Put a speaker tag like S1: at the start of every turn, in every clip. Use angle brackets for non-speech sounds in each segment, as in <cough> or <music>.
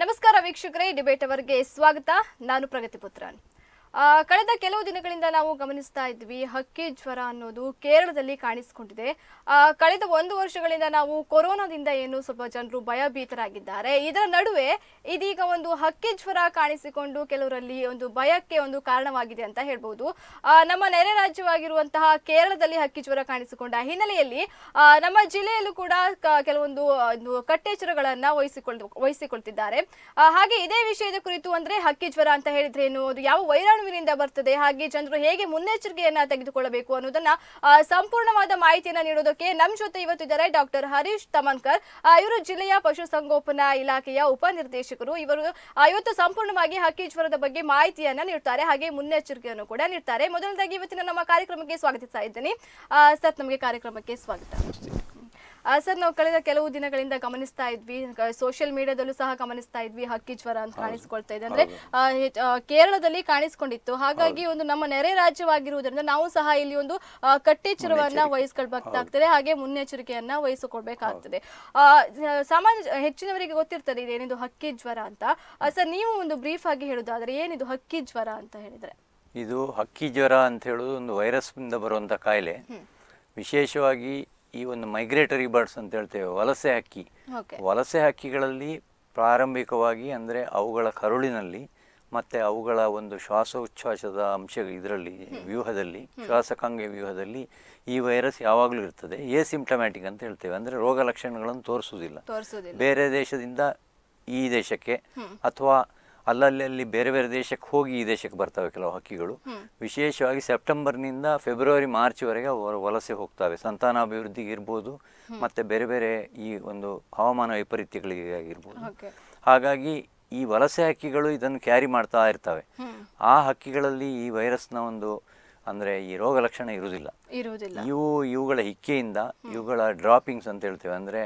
S1: ನಮಸ್ಕಾರ ವೀಕ್ಷಕರೇ ಡಿಬೇಟ್ ಅವರಿಗೆ ಸ್ವಾಗತ ನಾನು ಪ್ರಗತಿ ಪುತ್ರನ್ ಕಳೆದ ಕೆಲವು ದಿನಗಳಿಂದ ನಾವು ಗಮನಿಸ್ತಾ ಇದ್ವಿ ಹಕ್ಕಿ ಜ್ವರ ಅನ್ನೋದು ಕೇರಳದಲ್ಲಿ ಕಾಣಿಸಿಕೊಂಡಿದೆ ಕಳೆದ ಒಂದು ವರ್ಷಗಳಿಂದ ನಾವು ಕೊರೋನಾದಿಂದ ಏನು ಸ್ವಲ್ಪ ಜನರು ಭಯಭೀತರಾಗಿದ್ದಾರೆ ಇದರ ನಡುವೆ ಇದೀಗ ಒಂದು ಹಕ್ಕಿ ಜ್ವರ ಕಾಣಿಸಿಕೊಂಡು ಕೆಲವರಲ್ಲಿ ಒಂದು ಭಯಕ್ಕೆ ಒಂದು ಕಾರಣವಾಗಿದೆ ಅಂತ ಹೇಳ್ಬೋದು ನಮ್ಮ ನೆರೆ ರಾಜ್ಯವಾಗಿರುವಂತಹ ಕೇರಳದಲ್ಲಿ ಹಕ್ಕಿ ಜ್ವರ ಕಾಣಿಸಿಕೊಂಡ ಹಿನ್ನೆಲೆಯಲ್ಲಿ ನಮ್ಮ ಜಿಲ್ಲೆಯಲ್ಲೂ ಕೂಡ ಕೆಲವೊಂದು ಕಟ್ಟೆಚ್ಚರಗಳನ್ನು ವಹಿಸಿಕೊಳ್ ವಹಿಸಿಕೊಳ್ತಿದ್ದಾರೆ ಹಾಗೆ ಇದೇ ವಿಷಯದ ಕುರಿತು ಅಂದ್ರೆ ಹಕ್ಕಿ ಜ್ವರ ಅಂತ ಹೇಳಿದ್ರೆ ಏನು ಯಾವ ವೈರಾಣು ಬರ್ತದೆ ಹಾಗೆ ಜನರು ಹೇಗೆ ಮುನ್ನೆಚ್ಚರಿಕೆಯನ್ನ ತೆಗೆದುಕೊಳ್ಳಬೇಕು ಅನ್ನೋದನ್ನ ಸಂಪೂರ್ಣವಾದ ಮಾಹಿತಿಯನ್ನ ನೀಡೋದಕ್ಕೆ ನಮ್ಮ ಜೊತೆ ಇವತ್ತು ಇದ್ದಾರೆ ಡಾಕ್ಟರ್ ಹರೀಶ್ ತಮನ್ಕರ್ ಇವರು ಜಿಲ್ಲೆಯ ಪಶುಸಂಗೋಪನಾ ಇಲಾಖೆಯ ಉಪನಿರ್ದೇಶಕರು ಇವರು ಇವತ್ತು ಸಂಪೂರ್ಣವಾಗಿ ಹಕ್ಕಿ ಜ್ವರದ ಬಗ್ಗೆ ಮಾಹಿತಿಯನ್ನ ನೀಡುತ್ತಾರೆ ಹಾಗೆ ಮುನ್ನೆಚ್ಚರಿಕೆಯನ್ನು ಕೂಡ ನೀಡ್ತಾರೆ ಮೊದಲನೇದಾಗಿ ಇವತ್ತಿನ ನಮ್ಮ ಕಾರ್ಯಕ್ರಮಕ್ಕೆ ಸ್ವಾಗತಿಸ್ತಾ ಇದ್ದೀನಿ ಸರ್ ನಮಗೆ ಕಾರ್ಯಕ್ರಮಕ್ಕೆ ಸ್ವಾಗತ ಸರ್ ನಾವು ಕಳೆದ ಕೆಲವು ದಿನಗಳಿಂದ ಗಮನಿಸ್ತಾ ಇದ್ವಿ ಸೋಷಿಯಲ್ ಮೀಡಿಯಾದಲ್ಲೂ ಸಹ ಗಮನಿಸ್ತಾ ಇದ್ವಿ ಹಕ್ಕಿ ಜ್ವರ ಅಂತ ಕಾಣಿಸ್ಕೊಳ್ತಾ ಇದೆ ಅಂದ್ರೆ ಕೇರಳದಲ್ಲಿ ಕಾಣಿಸ್ಕೊಂಡಿತ್ತು ಹಾಗಾಗಿ ಒಂದು ನಮ್ಮ ನೆರೆ ರಾಜ್ಯವಾಗಿರುವುದರಿಂದ ನಾವು ಸಹ ಇಲ್ಲಿ ಒಂದು ಕಟ್ಟೆಚ್ಚರವನ್ನ ವಹಿಸ್ಕೊಳ್ಬೇಕಾಗ್ತದೆ ಹಾಗೆ ಮುನ್ನೆಚ್ಚರಿಕೆಯನ್ನ ವಹಿಸಿಕೊಳ್ಬೇಕಾಗ್ತದೆ ಸಾಮಾನ್ಯ ಹೆಚ್ಚಿನವರಿಗೆ ಗೊತ್ತಿರ್ತದೆ ಇದೇನಿದು ಹಕ್ಕಿ ಜ್ವರ ಅಂತ ಸರ್ ನೀವು ಒಂದು ಬ್ರೀಫ್ ಆಗಿ ಹೇಳುದಾದ್ರೆ ಏನಿದು ಹಕ್ಕಿ ಜ್ವರ ಅಂತ ಹೇಳಿದ್ರೆ
S2: ಇದು ಹಕ್ಕಿ ಜ್ವರ ಅಂತ ಹೇಳುದು ಒಂದು ವೈರಸ್ನಿಂದ ಬರುವಂತ ಕಾಯಿಲೆ ವಿಶೇಷವಾಗಿ ಈ ಒಂದು ಮೈಗ್ರೇಟರಿ ಬರ್ಡ್ಸ್ ಅಂತ ಹೇಳ್ತೇವೆ ವಲಸೆ ಹಕ್ಕಿ ವಲಸೆ ಹಕ್ಕಿಗಳಲ್ಲಿ ಪ್ರಾರಂಭಿಕವಾಗಿ ಅಂದರೆ ಅವುಗಳ ಕರುಳಿನಲ್ಲಿ ಮತ್ತು ಅವುಗಳ ಒಂದು ಶ್ವಾಸೋಚ್ಛ್ವಾಸದ ಅಂಶ ಇದರಲ್ಲಿ ವ್ಯೂಹದಲ್ಲಿ ಶ್ವಾಸಕಾಂಗ ವ್ಯೂಹದಲ್ಲಿ ಈ ವೈರಸ್ ಯಾವಾಗಲೂ ಇರ್ತದೆ ಎ ಸಿಂಪ್ಟಮ್ಯಾಟಿಕ್ ಅಂತ ಹೇಳ್ತೇವೆ ಅಂದರೆ ರೋಗ ಲಕ್ಷಣಗಳನ್ನು ತೋರಿಸುವುದಿಲ್ಲ ಬೇರೆ ದೇಶದಿಂದ ಈ ದೇಶಕ್ಕೆ ಅಥವಾ ಅಲ್ಲಲ್ಲಿ ಬೇರೆ ಬೇರೆ ದೇಶಕ್ಕೆ ಹೋಗಿ ಈ ದೇಶಕ್ಕೆ ಬರ್ತವೆ ಕೆಲವು ಹಕ್ಕಿಗಳು ವಿಶೇಷವಾಗಿ ಸೆಪ್ಟೆಂಬರ್ನಿಂದ ಫೆಬ್ರವರಿ ಮಾರ್ಚ್ವರೆಗೆ ಅವರು ವಲಸೆ ಹೋಗ್ತವೆ ಸಂತಾನಾಭಿವೃದ್ಧಿಗೆ ಇರ್ಬೋದು ಮತ್ತು ಬೇರೆ ಬೇರೆ ಈ ಒಂದು ಹವಾಮಾನ ವೈಪರೀತ್ಯಗಳಿಗೆ ಆಗಿರ್ಬೋದು ಹಾಗಾಗಿ ಈ ವಲಸೆ ಹಕ್ಕಿಗಳು ಇದನ್ನು ಕ್ಯಾರಿ ಮಾಡ್ತಾ ಇರ್ತವೆ ಆ ಹಕ್ಕಿಗಳಲ್ಲಿ ಈ ವೈರಸ್ನ ಒಂದು ಅಂದರೆ ಈ ರೋಗ ಲಕ್ಷಣ ಇರುವುದಿಲ್ಲ ಇವು ಇವುಗಳ ಹಿಕ್ಕೆಯಿಂದ ಇವುಗಳ ಡ್ರಾಪಿಂಗ್ಸ್ ಅಂತ ಹೇಳ್ತೇವೆ ಅಂದರೆ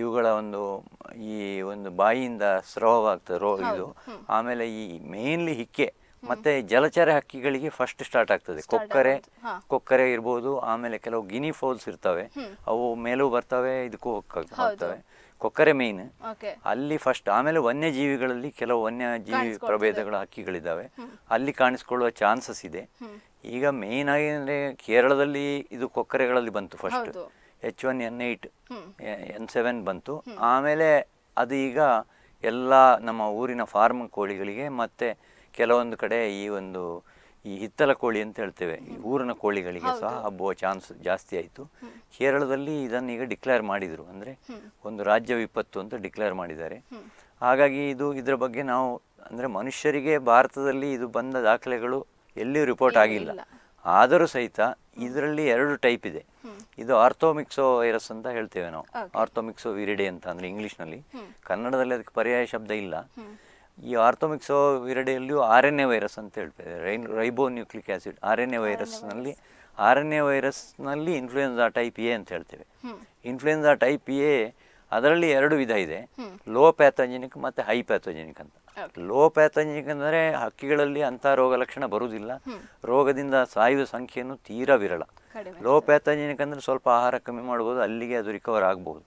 S2: ಇವುಗಳ ಒಂದು ಈ ಒಂದು ಬಾಯಿಯಿಂದ ಸ್ರವವಾಗ್ತದೆ ರೋ ಇದು ಆಮೇಲೆ ಈ ಮೇನ್ಲಿ ಹಿಕ್ಕೆ ಮತ್ತೆ ಜಲಚರ ಹಕ್ಕಿಗಳಿಗೆ ಫಸ್ಟ್ ಸ್ಟಾರ್ಟ್ ಆಗ್ತದೆ ಕೊಕ್ಕರೆ ಕೊಕ್ಕರೆ ಇರ್ಬೋದು ಆಮೇಲೆ ಕೆಲವು ಗಿನಿ ಫೋಲ್ಸ್ ಇರ್ತವೆ ಅವು ಮೇಲೂ ಬರ್ತವೆ ಇದಕ್ಕೂ ಹೋಗ್ತವೆ ಕೊಕ್ಕರೆ ಮೇನ್ ಅಲ್ಲಿ ಫಸ್ಟ್ ಆಮೇಲೆ ವನ್ಯಜೀವಿಗಳಲ್ಲಿ ಕೆಲವು ವನ್ಯಜೀವಿ ಪ್ರಭೇದಗಳ ಹಕ್ಕಿಗಳಿದ್ದಾವೆ ಅಲ್ಲಿ ಕಾಣಿಸ್ಕೊಳ್ಳುವ ಚಾನ್ಸಸ್ ಇದೆ ಈಗ ಮೇನ್ ಆಗಿ ಅಂದರೆ ಕೇರಳದಲ್ಲಿ ಇದು ಕೊಕ್ಕರೆಗಳಲ್ಲಿ ಬಂತು first H one N eight N seven ಬಂತು ಆಮೇಲೆ ಅದು ಈಗ ಎಲ್ಲ ನಮ್ಮ ಊರಿನ ಫಾರ್ಮ್ ಕೋಳಿಗಳಿಗೆ ಮತ್ತು ಕೆಲವೊಂದು ಕಡೆ ಈ ಒಂದು ಈ ಹಿತ್ತಲ ಕೋಳಿ ಅಂತ ಹೇಳ್ತೇವೆ ಈ ಊರಿನ ಕೋಳಿಗಳಿಗೆ ಸಹ ಹಬ್ಬುವ ಚಾನ್ಸ್ ಜಾಸ್ತಿ ಆಯಿತು ಕೇರಳದಲ್ಲಿ ಇದನ್ನು ಈಗ ಡಿಕ್ಲೇರ್ ಮಾಡಿದರು ಅಂದರೆ ಒಂದು ರಾಜ್ಯ ವಿಪತ್ತು ಅಂತ ಡಿಕ್ಲೇರ್ ಮಾಡಿದ್ದಾರೆ ಹಾಗಾಗಿ ಇದು ಇದರ ಬಗ್ಗೆ ನಾವು ಅಂದರೆ ಮನುಷ್ಯರಿಗೆ ಭಾರತದಲ್ಲಿ ಇದು ಬಂದ ದಾಖಲೆಗಳು ಎಲ್ಲಿಯೂ ರಿಪೋರ್ಟ್ ಆಗಿಲ್ಲ ಆದರೂ ಸಹಿತ ಇದರಲ್ಲಿ ಎರಡು ಟೈಪ್ ಇದೆ ಇದು ಆರ್ಥೋಮಿಕ್ಸೋ ವೈರಸ್ ಅಂತ ಹೇಳ್ತೇವೆ ನಾವು ಆರ್ಥೋಮಿಕ್ಸೋ ವಿರಿಡೆ ಅಂತ ಅಂದರೆ ಇಂಗ್ಲೀಷ್ನಲ್ಲಿ ಕನ್ನಡದಲ್ಲಿ ಅದಕ್ಕೆ ಪರ್ಯಾಯ ಶಬ್ದ ಇಲ್ಲ ಈ ಆರ್ಥೋಮಿಕ್ಸೋ ವಿರಡೆಯಲ್ಲಿಯೂ ಆರ್ ಎನ್ ಎ ವೈರಸ್ ಅಂತ ಹೇಳ್ತೇವೆ ರೈನ್ ribonucleic acid R N A ವೈರಸ್ನಲ್ಲಿ ಆರ್ ಎನ್ ಎ ವೈರಸ್ನಲ್ಲಿ ಇನ್ಫ್ಲೂಯೆನ್ಸಾ ಟೈಪ್ ಎ ಅಂತ ಹೇಳ್ತೇವೆ ಇನ್ಫ್ಲೂಯೆನ್ಸಾ ಟೈಪ್ ಎ ಅದರಲ್ಲಿ ಎರಡು ವಿಧ ಇದೆ ಲೋ ಪ್ಯಾಥೋಜೆನಿಕ್ ಮತ್ತು ಹೈ ಪ್ಯಾಥೋಜೆನಿಕ್ ಅಂತ ಅಂದರೆ ಹಕ್ಕಿಗಳಲ್ಲಿ ಅಂಥ ರೋಗ ಲಕ್ಷಣ ಬರುವುದಿಲ್ಲ ರೋಗದಿಂದ ಸಾಯುವ ಸಂಖ್ಯೆಯನ್ನು ತೀರಾ ವಿರಳ ಲೋಪ್ಯಾಥಜೆನಿಕ್ ಅಂದರೆ ಸ್ವಲ್ಪ ಆಹಾರ ಕಮ್ಮಿ ಮಾಡ್ಬೋದು ಅಲ್ಲಿಗೆ ಅದು ರಿಕವರ್ ಆಗ್ಬೋದು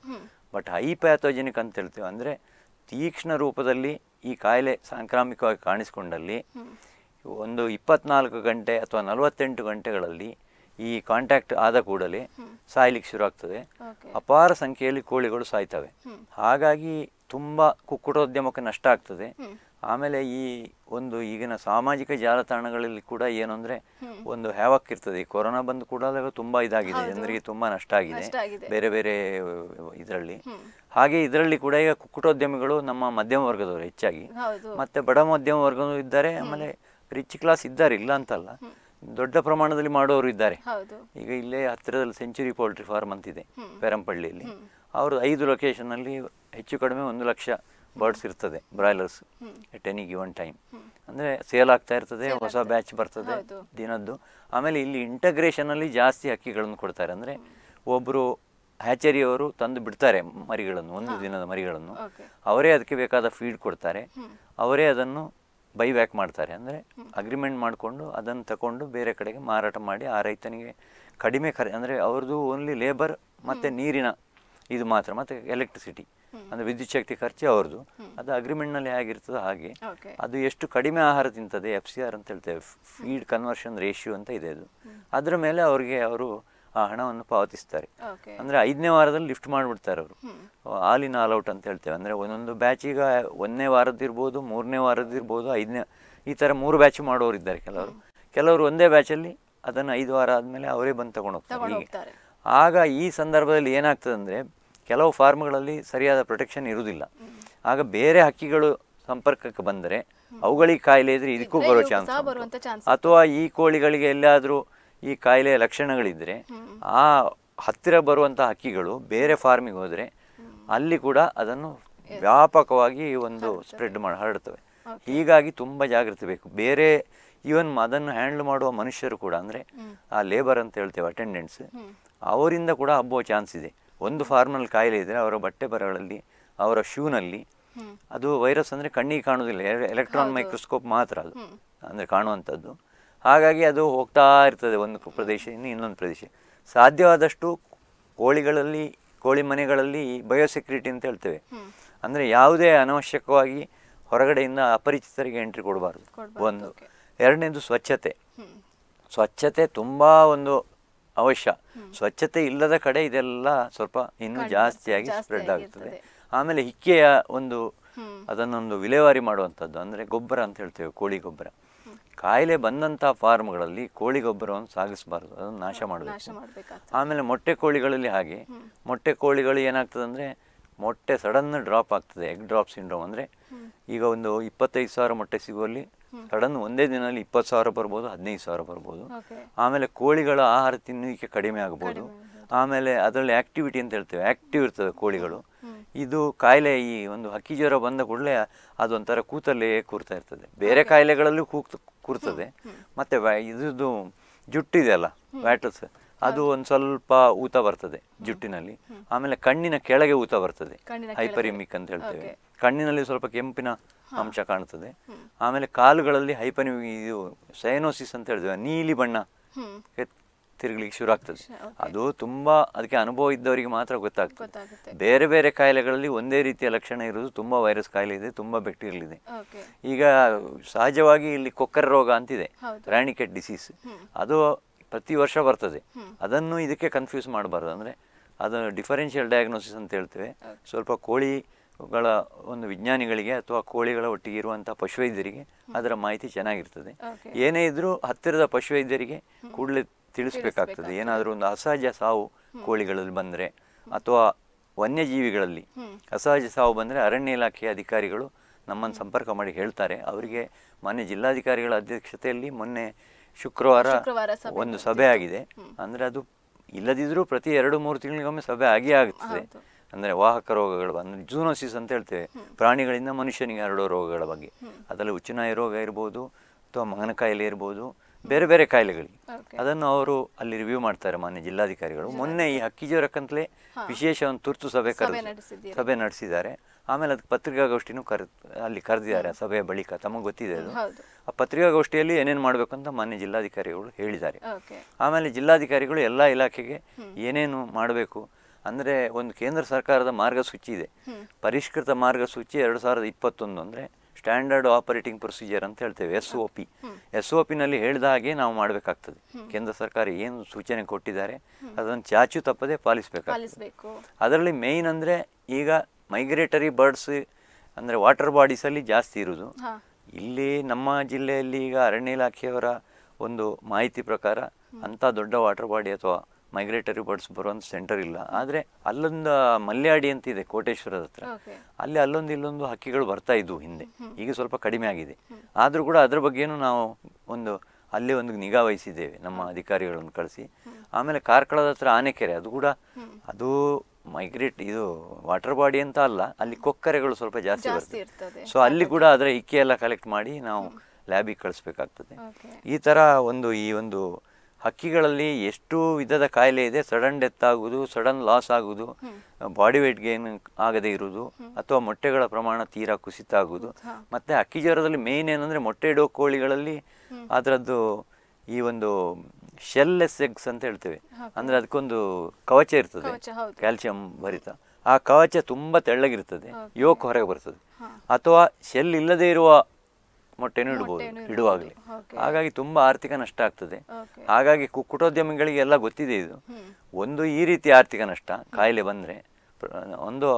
S2: ಬಟ್ ಹೈ ಪ್ಯಾಥೋಜೆನಿಕ್ ಅಂತ ಹೇಳ್ತೀವಿ ಅಂದರೆ ತೀಕ್ಷ್ಣ ರೂಪದಲ್ಲಿ ಈ ಕಾಯಿಲೆ ಸಾಂಕ್ರಾಮಿಕವಾಗಿ ಕಾಣಿಸಿಕೊಂಡಲ್ಲಿ ಒಂದು ಇಪ್ಪತ್ನಾಲ್ಕು ಗಂಟೆ ಅಥವಾ ನಲವತ್ತೆಂಟು ಗಂಟೆಗಳಲ್ಲಿ ಈ ಕಾಂಟ್ಯಾಕ್ಟ್ ಆದ ಕೂಡಲೇ ಸಾಯ್ಲಿಕ್ಕೆ ಶುರು ಆಗ್ತದೆ ಅಪಾರ ಸಂಖ್ಯೆಯಲ್ಲಿ ಕೋಳಿಗಳು ಸಾಯ್ತವೆ ಹಾಗಾಗಿ ತುಂಬ ಕುಕ್ಕುಟೋದ್ಯಮಕ್ಕೆ ನಷ್ಟ ಆಗ್ತದೆ ಆಮೇಲೆ ಈ ಒಂದು ಈಗಿನ ಸಾಮಾಜಿಕ ಜಾಲತಾಣಗಳಲ್ಲಿ ಕೂಡ ಏನು ಅಂದರೆ ಒಂದು ಹ್ಯಾವಕ್ ಇರ್ತದೆ ಕೊರೋನಾ ಬಂದು ಕೂಡ ತುಂಬ ಇದಾಗಿದೆ ಜನರಿಗೆ ತುಂಬ ನಷ್ಟ ಆಗಿದೆ ಬೇರೆ ಬೇರೆ ಇದರಲ್ಲಿ ಹಾಗೆ ಇದರಲ್ಲಿ ಕೂಡ ಈಗ ಕುಕ್ಕುಟೋದ್ಯಮಿಗಳು ನಮ್ಮ ಮಧ್ಯಮ ವರ್ಗದವರು ಹೆಚ್ಚಾಗಿ ಮತ್ತೆ ಬಡ ಮಧ್ಯಮ ವರ್ಗದವರು ಇದ್ದಾರೆ ಆಮೇಲೆ ರಿಚ್ ಕ್ಲಾಸ್ ಇದ್ದಾರೆ ಇಲ್ಲ ಅಂತಲ್ಲ ದೊಡ್ಡ ಪ್ರಮಾಣದಲ್ಲಿ ಮಾಡುವವರು ಇದ್ದಾರೆ ಈಗ ಇಲ್ಲೇ ಹತ್ತಿರದಲ್ಲಿ ಸೆಂಚುರಿ ಪೋಲ್ಟ್ರಿ ಫಾರ್ಮ್ ಅಂತಿದೆ ಪೆರಂಪಳ್ಳಿಯಲ್ಲಿ ಅವರು ಐದು ಲೊಕೇಶನಲ್ಲಿ ಹೆಚ್ಚು ಕಡಿಮೆ ಒಂದು ಲಕ್ಷ ಬರ್ಡ್ಸ್ ಇರ್ತದೆ broilers at any given time ಅಂದರೆ ಸೇಲ್ ಆಗ್ತಾ ಇರ್ತದೆ ಹೊಸ ಬ್ಯಾಚ್ ಬರ್ತದೆ ದಿನದ್ದು ಆಮೇಲೆ ಇಲ್ಲಿ ಇಂಟಗ್ರೇಷನಲ್ಲಿ ಜಾಸ್ತಿ ಹಕ್ಕಿಗಳನ್ನು ಕೊಡ್ತಾರೆ ಅಂದರೆ ಒಬ್ಬರು ಹ್ಯಾಚರಿಯವರು ತಂದು ಬಿಡ್ತಾರೆ ಮರಿಗಳನ್ನು ಒಂದು ದಿನದ ಮರಿಗಳನ್ನು ಅವರೇ ಅದಕ್ಕೆ ಬೇಕಾದ ಫೀಡ್ ಕೊಡ್ತಾರೆ ಅವರೇ ಅದನ್ನು ಬೈ ಬ್ಯಾಕ್ ಮಾಡ್ತಾರೆ ಅಂದರೆ ಅಗ್ರಿಮೆಂಟ್ ಮಾಡಿಕೊಂಡು ಅದನ್ನು ತಗೊಂಡು ಬೇರೆ ಕಡೆಗೆ ಮಾರಾಟ ಮಾಡಿ ಆ ರೈತನಿಗೆ ಕಡಿಮೆ ಖರ್ಚು ಅಂದರೆ ಅವ್ರದ್ದು ಓನ್ಲಿ ಲೇಬರ್ ಮತ್ತು ನೀರಿನ ಇದು ಮಾತ್ರ ಮತ್ತು ಎಲೆಕ್ಟ್ರಿಸಿಟಿ ಅಂದರೆ ವಿದ್ಯುತ್ ಶಕ್ತಿ ಖರ್ಚು ಅವ್ರದ್ದು ಅದು ಅಗ್ರಿಮೆಂಟ್ನಲ್ಲಿ ಹೇಗಿರ್ತದೆ ಹಾಗೆ ಅದು ಎಷ್ಟು ಕಡಿಮೆ ಆಹಾರ ತಿಂತದೆ ಎಫ್ ಸಿ ಆರ್ ಅಂತ ಹೇಳ್ತೇವೆ ಫೀಡ್ ಕನ್ವರ್ಷನ್ ರೇಷಿಯೋ ಅಂತ ಇದೆ ಅದು ಅದರ ಮೇಲೆ ಅವ್ರಿಗೆ ಅವರು ಆ ಹಣವನ್ನು ಪಾವತಿಸ್ತಾರೆ ಅಂದ್ರೆ ಐದನೇ ವಾರದಲ್ಲಿ ಲಿಫ್ಟ್ ಮಾಡಿಬಿಡ್ತಾರೆ ಅವರು ಆಲ್ ಇನ್ ಆಲ್ ಔಟ್ ಅಂತ ಹೇಳ್ತೇವೆ ಅಂದ್ರೆ ಒಂದೊಂದು ಬ್ಯಾಚ್ ಈಗ ಒಂದನೇ ವಾರದ್ದಿರ್ಬೋದು ಮೂರನೇ ವಾರದ್ದಿರ್ಬೋದು ಐದನೇ ಈ ಥರ ಮೂರು ಬ್ಯಾಚ್ ಮಾಡೋರು ಇದ್ದಾರೆ ಕೆಲವರು ಕೆಲವರು ಒಂದೇ ಬ್ಯಾಚಲ್ಲಿ ಅದನ್ನು ಐದು ವಾರ ಆದಮೇಲೆ ಅವರೇ ಬಂದು ತಗೊಂಡೋಗ್ತಾರೆ ಹೋಗ್ತಾರೆ ಹೀಗೆ ಆಗ ಈ ಸಂದರ್ಭದಲ್ಲಿ ಏನಾಗ್ತದೆ ಅಂದ್ರೆ ಕೆಲವು ಫಾರ್ಮ್ಗಳಲ್ಲಿ ಸರಿಯಾದ ಪ್ರೊಟೆಕ್ಷನ್ ಇರುವುದಿಲ್ಲ ಆಗ ಬೇರೆ ಹಕ್ಕಿಗಳು ಸಂಪರ್ಕಕ್ಕೆ ಬಂದರೆ ಅವುಗಳಿಗೆ ಕಾಯಿಲೆ ಇದ್ರೆ ಇದಕ್ಕೂ ಬರೋ
S1: ಚಾನ್ಸ್
S2: ಅಥವಾ ಈ ಕೋಳಿಗಳಿಗೆ ಎಲ್ಲಾದರೂ ಈ ಕಾಯಿಲೆಯ ಲಕ್ಷಣಗಳಿದ್ದರೆ ಆ ಹತ್ತಿರ ಬರುವಂಥ ಹಕ್ಕಿಗಳು ಬೇರೆ ಫಾರ್ಮಿಗೆ ಹೋದರೆ ಅಲ್ಲಿ ಕೂಡ ಅದನ್ನು ವ್ಯಾಪಕವಾಗಿ ಒಂದು ಸ್ಪ್ರೆಡ್ ಮಾಡಿ ಹರಡ್ತವೆ ಹೀಗಾಗಿ ತುಂಬ ಜಾಗ್ರತೆ ಬೇಕು ಬೇರೆ ಈವನ್ ಅದನ್ನು ಹ್ಯಾಂಡಲ್ ಮಾಡುವ ಮನುಷ್ಯರು ಕೂಡ ಅಂದರೆ ಆ ಲೇಬರ್ ಅಂತ ಹೇಳ್ತೇವೆ ಅಟೆಂಡೆಂಟ್ಸ್ ಅವರಿಂದ ಕೂಡ ಹಬ್ಬುವ ಚಾನ್ಸ್ ಇದೆ ಒಂದು ಫಾರ್ಮಲ್ ಕಾಯಿಲೆ ಇದ್ದರೆ ಅವರ ಬಟ್ಟೆ ಬರಗಳಲ್ಲಿ ಅವರ ಶೂನಲ್ಲಿ ಅದು ವೈರಸ್ ಅಂದರೆ ಕಣ್ಣಿಗೆ ಕಾಣುವುದಿಲ್ಲ ಎಲೆಕ್ಟ್ರಾನ್ ಮೈಕ್ರೋಸ್ಕೋಪ್ ಮಾತ್ರ ಅದು ಅಂದರೆ ಕಾಣುವಂಥದ್ದು ಹಾಗಾಗಿ ಅದು ಹೋಗ್ತಾ ಇರ್ತದೆ ಒಂದು ಪ್ರದೇಶದಿಂದ ಇನ್ನೊಂದು ಪ್ರದೇಶ ಸಾಧ್ಯವಾದಷ್ಟು ಕೋಳಿಗಳಲ್ಲಿ ಕೋಳಿ ಮನೆಗಳಲ್ಲಿ ಬಯೋಸೆಕ್ಯೂರಿಟಿ ಅಂತ ಹೇಳ್ತೇವೆ ಅಂದರೆ ಯಾವುದೇ ಅನವಶ್ಯಕವಾಗಿ ಹೊರಗಡೆಯಿಂದ ಅಪರಿಚಿತರಿಗೆ ಎಂಟ್ರಿ ಕೊಡಬಾರ್ದು ಒಂದು ಎರಡನೇದು ಸ್ವಚ್ಛತೆ ಸ್ವಚ್ಛತೆ ತುಂಬ ಒಂದು ಅವಶ್ಯ ಸ್ವಚ್ಛತೆ ಇಲ್ಲದ ಕಡೆ ಇದೆಲ್ಲ ಸ್ವಲ್ಪ ಇನ್ನೂ ಜಾಸ್ತಿಯಾಗಿ ಸ್ಪ್ರೆಡ್ ಆಗ್ತದೆ ಆಮೇಲೆ ಹಿಕ್ಕೆಯ ಒಂದು ಅದನ್ನೊಂದು ವಿಲೇವಾರಿ ಮಾಡುವಂಥದ್ದು ಅಂದರೆ ಗೊಬ್ಬರ ಅಂತ ಹೇಳ್ತೇವೆ ಕೋಳಿ ಗೊಬ್ಬರ ಕಾಯಿಲೆ ಬಂದಂಥ ಫಾರ್ಮ್ಗಳಲ್ಲಿ ಕೋಳಿ ಗೊಬ್ಬರವನ್ನು ಸಾಗಿಸಬಾರದು ಅದನ್ನು ನಾಶ
S3: ಮಾಡಬೇಕು
S2: ಆಮೇಲೆ ಮೊಟ್ಟೆ ಕೋಳಿಗಳಲ್ಲಿ ಹಾಗೆ ಮೊಟ್ಟೆ ಕೋಳಿಗಳು ಏನಾಗ್ತದೆ ಅಂದರೆ ಮೊಟ್ಟೆ ಸಡನ್ ಡ್ರಾಪ್ ಆಗ್ತದೆ ಎಗ್ ಡ್ರಾಪ್ ಸಿಂಡ್ರೋಮ್ ಅಂದರೆ ಈಗ ಒಂದು ಇಪ್ಪತ್ತೈದು ಸಾವಿರ ಮೊಟ್ಟೆ ಸಿಗುವಲ್ಲಿ ಸಡನ್ ಒಂದೇ ದಿನದಲ್ಲಿ ಇಪ್ಪತ್ತು ಸಾವಿರ ಬರ್ಬೋದು ಹದಿನೈದು ಸಾವಿರ ಬರ್ಬೋದು ಆಮೇಲೆ ಕೋಳಿಗಳ ಆಹಾರ ತಿನ್ನುವಿಕೆ ಕಡಿಮೆ ಆಗ್ಬೋದು ಆಮೇಲೆ ಅದರಲ್ಲಿ ಆ್ಯಕ್ಟಿವಿಟಿ ಅಂತ ಹೇಳ್ತೇವೆ ಆ್ಯಕ್ಟಿವ್ ಇರ್ತದೆ ಕೋಳಿಗಳು ಇದು ಕಾಯಿಲೆ ಈ ಒಂದು ಹಕ್ಕಿ ಜ್ವರ ಬಂದ ಕೂಡಲೇ ಅದೊಂಥರ ಕೂತಲ್ಲೇ ಕೂರ್ತಾ ಇರ್ತದೆ ಬೇರೆ ಕಾಯಿಲೆಗಳಲ್ಲೂ ಕೂಗ್ತು ಕೂರ್ತದೆ ಮತ್ತೆ ಇದ್ರದ್ದು ಜುಟ್ಟಿದೆಯಲ್ಲ ವ್ಯಾಟಲ್ಸ್ ಅದು ಒಂದು ಸ್ವಲ್ಪ ಊತ ಬರ್ತದೆ ಜುಟ್ಟಿನಲ್ಲಿ ಆಮೇಲೆ ಕಣ್ಣಿನ ಕೆಳಗೆ ಊತ ಬರ್ತದೆ ಹೈಪರಿಮಿಕ್ ಅಂತ ಹೇಳ್ತೇವೆ ಕಣ್ಣಿನಲ್ಲಿ ಸ್ವಲ್ಪ ಕೆಂಪಿನ ಅಂಶ ಕಾಣ್ತದೆ ಆಮೇಲೆ ಕಾಲುಗಳಲ್ಲಿ ಹೈಪರಿಮಿಕ್ ಇದು ಸೈನೋಸಿಸ್ ಅಂತ ಹೇಳ್ತೇವೆ ನೀಲಿ ಬಣ್ಣ ತಿರುಗ್ಲಿಕ್ಕೆ ಶುರು ಆಗ್ತದೆ ಅದು ತುಂಬಾ ಅದಕ್ಕೆ ಅನುಭವ ಇದ್ದವರಿಗೆ ಮಾತ್ರ
S3: ಗೊತ್ತಾಗ್ತದೆ
S2: ಬೇರೆ ಬೇರೆ ಕಾಯಿಲೆಗಳಲ್ಲಿ ಒಂದೇ ರೀತಿಯ ಲಕ್ಷಣ ಇರೋದು ತುಂಬಾ ವೈರಸ್ ಕಾಯಿಲೆ ಇದೆ ತುಂಬಾ ಬ್ಯಾಕ್ಟೀರಿಯಲ್ ಇದೆ ಈಗ ಸಹಜವಾಗಿ ಇಲ್ಲಿ ಕೊಕ್ಕರ ರೋಗ ಅಂತಿದೆ ರಾಣಿಕೆಟ್ ಡಿಸೀಸ್ ಅದು ಪ್ರತಿ ವರ್ಷ ಬರ್ತದೆ ಅದನ್ನು ಇದಕ್ಕೆ ಕನ್ಫ್ಯೂಸ್ ಮಾಡಬಾರ್ದು ಅಂದ್ರೆ ಅದು ಡಿಫರೆನ್ಷಿಯಲ್ ಡಯಾಗ್ನೋಸಿಸ್ ಅಂತ ಹೇಳ್ತೇವೆ ಸ್ವಲ್ಪ ಕೋಳಿ ಗಳ ಒಂದು ವಿಜ್ಞಾನಿಗಳಿಗೆ ಅಥವಾ ಕೋಳಿಗಳ ಒಟ್ಟಿಗೆ ಇರುವಂಥ ಪಶುವೈದ್ಯರಿಗೆ ಅದರ ಮಾಹಿತಿ ಚೆನ್ನಾಗಿರ್ತದೆ ಏನೇ ಇದ್ರೂ ಹತ್ತಿರದ ಪಶುವೈದ್ಯರಿಗೆ ಕೂಡಲೇ ತಿಳಿಸ್ಬೇಕಾಗ್ತದೆ ಏನಾದರೂ ಒಂದು ಅಸಹಜ ಸಾವು ಕೋಳಿಗಳಲ್ಲಿ ಬಂದರೆ ಅಥವಾ ವನ್ಯಜೀವಿಗಳಲ್ಲಿ ಅಸಹಜ ಸಾವು ಬಂದರೆ ಅರಣ್ಯ ಇಲಾಖೆಯ ಅಧಿಕಾರಿಗಳು ನಮ್ಮನ್ನು ಸಂಪರ್ಕ ಮಾಡಿ ಹೇಳ್ತಾರೆ ಅವರಿಗೆ ಮಾನ್ಯ ಜಿಲ್ಲಾಧಿಕಾರಿಗಳ ಅಧ್ಯಕ್ಷತೆಯಲ್ಲಿ ಮೊನ್ನೆ ಶುಕ್ರವಾರ ಒಂದು ಸಭೆ ಆಗಿದೆ ಅಂದರೆ ಅದು ಇಲ್ಲದಿದ್ದರೂ ಪ್ರತಿ ಎರಡು ಮೂರು ತಿಂಗಳಿಗೊಮ್ಮೆ ಸಭೆ ಆಗಿಯೇ ಆಗ್ತದೆ ಅಂದರೆ ವಾಹಕ ರೋಗಗಳು ಅಂದರೆ ಜೂನೋಸಿಸ್ ಅಂತ ಹೇಳ್ತೇವೆ ಪ್ರಾಣಿಗಳಿಂದ ಮನುಷ್ಯನಿಗೆ ಹರಡೋ ರೋಗಗಳ ಬಗ್ಗೆ ಅದರಲ್ಲಿ ಉಚ್ಚನಾಯಿ ರೋಗ ಇರ್ಬೋದು ಅಥವಾ ಮಂಗನಕಾಯಿಲೆ ಇರ್ಬೋದು ಬೇರೆ ಬೇರೆ ಕಾಯಿಲೆಗಳಿಗೆ ಅದನ್ನು ಅವರು ಅಲ್ಲಿ ರಿವ್ಯೂ ಮಾಡ್ತಾರೆ ಮಾನ್ಯ ಜಿಲ್ಲಾಧಿಕಾರಿಗಳು ಮೊನ್ನೆ ಈ ಹಕ್ಕಿ ಜ್ವರಕ್ಕಂತಲೇ ವಿಶೇಷ ಒಂದು ತುರ್ತು ಸಭೆ ಕರೆದು ಸಭೆ ನಡೆಸಿದ್ದಾರೆ ಆಮೇಲೆ ಅದಕ್ಕೆ ಪತ್ರಿಕಾಗೋಷ್ಠಿನೂ ಕರೆ ಅಲ್ಲಿ ಕರೆದಿದ್ದಾರೆ ಸಭೆಯ ಬಳಿಕ ತಮಗೆ ಗೊತ್ತಿದೆ ಅದು ಆ ಪತ್ರಿಕಾಗೋಷ್ಠಿಯಲ್ಲಿ ಏನೇನು ಮಾಡಬೇಕು ಅಂತ ಮಾನ್ಯ ಜಿಲ್ಲಾಧಿಕಾರಿಗಳು ಹೇಳಿದ್ದಾರೆ ಆಮೇಲೆ ಜಿಲ್ಲಾಧಿಕಾರಿಗಳು ಎಲ್ಲ ಇಲಾಖೆಗೆ ಏನೇನು ಮಾಡಬೇಕು ಅಂದರೆ ಒಂದು ಕೇಂದ್ರ ಸರ್ಕಾರದ ಮಾರ್ಗಸೂಚಿ ಇದೆ ಪರಿಷ್ಕೃತ ಮಾರ್ಗಸೂಚಿ ಎರಡು ಸಾವಿರದ ಇಪ್ಪತ್ತೊಂದು ಅಂದರೆ ಸ್ಟ್ಯಾಂಡರ್ಡ್ ಆಪರೇಟಿಂಗ್ ಪ್ರೊಸೀಜರ್ ಅಂತ ಹೇಳ್ತೇವೆ S O P S O ಪಿನಲ್ಲಿ ಹೇಳಿದ ಹಾಗೆ ನಾವು ಮಾಡಬೇಕಾಗ್ತದೆ ಕೇಂದ್ರ ಸರ್ಕಾರ ಏನು ಸೂಚನೆ ಕೊಟ್ಟಿದ್ದಾರೆ ಅದನ್ನು ಚಾಚು ತಪ್ಪದೆ ಪಾಲಿಸಬೇಕಾಗ್ತದೆ ಅದರಲ್ಲಿ ಮೇಯ್ನ್ ಅಂದರೆ ಈಗ ಮೈಗ್ರೇಟರಿ ಬರ್ಡ್ಸ್ ಅಂದರೆ ವಾಟರ್ ಬಾಡೀಸಲ್ಲಿ ಜಾಸ್ತಿ ಇರುವುದು ಇಲ್ಲಿ ನಮ್ಮ ಜಿಲ್ಲೆಯಲ್ಲಿ ಈಗ ಅರಣ್ಯ ಇಲಾಖೆಯವರ ಒಂದು ಮಾಹಿತಿ ಪ್ರಕಾರ ಅಂಥ ದೊಡ್ಡ ವಾಟರ್ ಬಾಡಿ ಅಥವಾ ಮೈಗ್ರೇಟರಿ ಬರ್ಡ್ಸ್ ಬರುವಂಥ ಸೆಂಟರ್ ಇಲ್ಲ ಆದರೆ ಅಲ್ಲೊಂದು ಮಲ್ಯಾಡಿ ಅಂತ ಇದೆ ಕೋಟೇಶ್ವರದ ಹತ್ರ ಅಲ್ಲಿ ಅಲ್ಲೊಂದು ಇಲ್ಲೊಂದು ಹಕ್ಕಿಗಳು ಬರ್ತಾ ಇದ್ವು ಹಿಂದೆ ಈಗ ಸ್ವಲ್ಪ ಕಡಿಮೆ ಆಗಿದೆ ಆದರೂ ಕೂಡ ಅದ್ರ ಬಗ್ಗೆನೂ ನಾವು ಒಂದು ಅಲ್ಲೇ ಒಂದು ನಿಗಾ ವಹಿಸಿದ್ದೇವೆ ನಮ್ಮ ಅಧಿಕಾರಿಗಳನ್ನು ಕಳಿಸಿ ಆಮೇಲೆ ಕಾರ್ಕಳದ ಹತ್ರ ಆನೆಕೆರೆ ಅದು ಕೂಡ ಅದು ಮೈಗ್ರೇಟ್ ಇದು ವಾಟರ್ ಬಾಡಿ ಅಂತ ಅಲ್ಲ ಅಲ್ಲಿ ಕೊಕ್ಕರೆಗಳು ಸ್ವಲ್ಪ ಜಾಸ್ತಿ ಬರ್ತದೆ ಸೊ ಅಲ್ಲಿ ಕೂಡ ಅದರ ಎಲ್ಲ ಕಲೆಕ್ಟ್ ಮಾಡಿ ನಾವು ಲ್ಯಾಬಿಗೆ ಕಳಿಸ್ಬೇಕಾಗ್ತದೆ ಈ ಥರ ಒಂದು ಈ ಒಂದು ಹಕ್ಕಿಗಳಲ್ಲಿ ಎಷ್ಟು ವಿಧದ ಕಾಯಿಲೆ ಇದೆ ಸಡನ್ ಡೆತ್ ಆಗುವುದು ಸಡನ್ ಲಾಸ್ ಆಗುವುದು ಬಾಡಿ ವೆಯ್ಟ್ ಗೇನ್ ಆಗದೆ ಇರುವುದು ಅಥವಾ ಮೊಟ್ಟೆಗಳ ಪ್ರಮಾಣ ತೀರಾ ಕುಸಿತ ಆಗುವುದು ಮತ್ತೆ ಹಕ್ಕಿ ಜ್ವರದಲ್ಲಿ ಮೇನ್ ಏನಂದರೆ ಮೊಟ್ಟೆ ಇಡೋ ಕೋಳಿಗಳಲ್ಲಿ ಅದರದ್ದು ಈ ಒಂದು ಶೆಲ್ಲೆಸ್ ಎಗ್ಸ್ ಅಂತ ಹೇಳ್ತೇವೆ ಅಂದರೆ ಅದಕ್ಕೊಂದು ಕವಚ ಇರ್ತದೆ ಕ್ಯಾಲ್ಸಿಯಂ ಭರಿತ ಆ ಕವಚ ತುಂಬ ತೆಳ್ಳಗಿರ್ತದೆ ಯೋಕ್ ಹೊರಗೆ ಬರ್ತದೆ ಅಥವಾ ಶೆಲ್ ಇಲ್ಲದೆ ಇರುವ ಮೊಟ್ಟೆನೂ ಇಡ್ಬೋದು ಇಡುವಾಗಲೇ ಹಾಗಾಗಿ ತುಂಬಾ ಆರ್ಥಿಕ ನಷ್ಟ ಆಗ್ತದೆ ಹಾಗಾಗಿ ಕುಕ್ಕುಟೋದ್ಯಮಿಗಳಿಗೆ ಎಲ್ಲ ಗೊತ್ತಿದೆ ಇದು ಒಂದು ಈ ರೀತಿ ಆರ್ಥಿಕ ನಷ್ಟ ಕಾಯಿಲೆ ಬಂದ್ರೆ ಒಂದು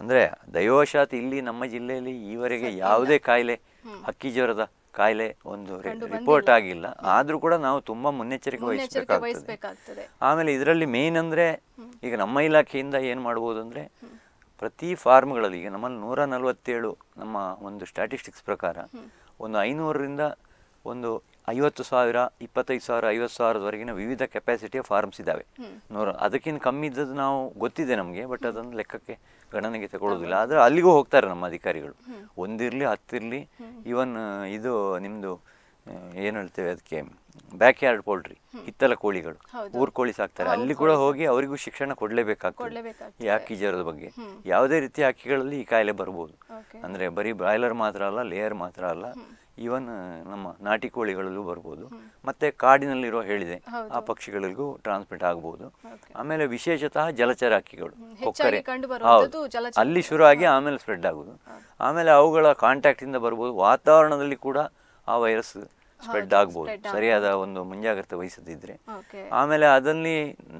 S2: ಅಂದ್ರೆ ದೈವಶಾತ್ ಇಲ್ಲಿ ನಮ್ಮ ಜಿಲ್ಲೆಯಲ್ಲಿ ಈವರೆಗೆ ಯಾವುದೇ ಕಾಯಿಲೆ ಹಕ್ಕಿ ಜ್ವರದ ಕಾಯಿಲೆ ಒಂದು ರಿಪೋರ್ಟ್ ಆಗಿಲ್ಲ ಆದ್ರೂ ಕೂಡ ನಾವು ತುಂಬಾ ಮುನ್ನೆಚ್ಚರಿಕೆ ವಹಿಸಬೇಕಾಗ್ತದೆ ಆಮೇಲೆ ಇದರಲ್ಲಿ ಮೇನ್ ಅಂದ್ರೆ ಈಗ ನಮ್ಮ ಇಲಾಖೆಯಿಂದ ಏನು ಮಾಡ್ಬೋದು ಅಂದ್ರೆ ಪ್ರತಿ ಫಾರ್ಮ್ಗಳಲ್ಲಿ ಈಗ ನಮ್ಮಲ್ಲಿ ನೂರ ನಲವತ್ತೇಳು ನಮ್ಮ ಒಂದು ಸ್ಟಾಟಿಸ್ಟಿಕ್ಸ್ ಪ್ರಕಾರ ಒಂದು ಐನೂರರಿಂದ ಒಂದು ಐವತ್ತು ಸಾವಿರ ಇಪ್ಪತ್ತೈದು ಸಾವಿರ ಐವತ್ತು ಸಾವಿರದವರೆಗಿನ ವಿವಿಧ ಕೆಪಾಸಿಟಿಯ ಫಾರ್ಮ್ಸ್ ಇದ್ದಾವೆ ನೋಡ ಅದಕ್ಕಿಂತ ಕಮ್ಮಿ ಇದ್ದದ್ದು ನಾವು ಗೊತ್ತಿದೆ ನಮಗೆ ಬಟ್ ಅದನ್ನು ಲೆಕ್ಕಕ್ಕೆ ಗಣನೆಗೆ ತಗೊಳ್ಳೋದಿಲ್ಲ ಆದರೆ ಅಲ್ಲಿಗೂ ಹೋಗ್ತಾರೆ ನಮ್ಮ ಅಧಿಕಾರಿಗಳು ಒಂದಿರಲಿ ಹತ್ತಿರಲಿ ಈವನ್ ಇದು ನಿಮ್ಮದು ಏನು ಹೇಳ್ತೇವೆ ಅದಕ್ಕೆ ಬ್ಯಾಕ್ ಯಾರ್ಡ್ ಪೋಲ್ಟ್ರಿ ಹಿತ್ತಲ ಕೋಳಿಗಳು ಊರ್ ಕೋಳಿ ಸಾಕ್ತಾರೆ ಅಲ್ಲಿ ಕೂಡ ಹೋಗಿ ಅವರಿಗೂ ಶಿಕ್ಷಣ ಕೊಡಲೇಬೇಕಾಗ್ತದೆ ಈ ಅಕ್ಕಿ ಜ್ವರದ ಬಗ್ಗೆ ಯಾವುದೇ ರೀತಿಯ ಹಕ್ಕಿಗಳಲ್ಲಿ ಈ ಕಾಯಿಲೆ ಬರ್ಬೋದು ಅಂದ್ರೆ ಬರೀ ಬ್ರಾಯ್ಲರ್ ಮಾತ್ರ ಅಲ್ಲ ಲೇಯರ್ ಮಾತ್ರ ಅಲ್ಲ ಈವನ್ ನಮ್ಮ ನಾಟಿ ಕೋಳಿಗಳಲ್ಲೂ ಬರ್ಬೋದು ಮತ್ತೆ ಕಾಡಿನಲ್ಲಿರೋ ಹೇಳಿದೆ ಆ ಪಕ್ಷಿಗಳಿಗೂ ಟ್ರಾನ್ಸ್ಮಿಟ್ ಆಗಬಹುದು ಆಮೇಲೆ ವಿಶೇಷತಃ ಜಲಚರ ಹಕ್ಕಿಗಳು ಕೊಕ್ಕರೆ ಅಲ್ಲಿ ಶುರು ಆಗಿ ಆಮೇಲೆ ಸ್ಪ್ರೆಡ್ ಆಗೋದು ಆಮೇಲೆ ಅವುಗಳ ಕಾಂಟ್ಯಾಕ್ಟಿಂದ ಬರ್ಬೋದು ವಾತಾವರಣದಲ್ಲಿ ಕೂಡ ಆ ವೈರಸ್ ಸ್ಪ್ರೆಡ್ ಆಗ್ಬೋದು ಸರಿಯಾದ ಒಂದು ಮುಂಜಾಗ್ರತೆ ವಹಿಸದಿದ್ರೆ ಆಮೇಲೆ ಅದಲ್ಲಿ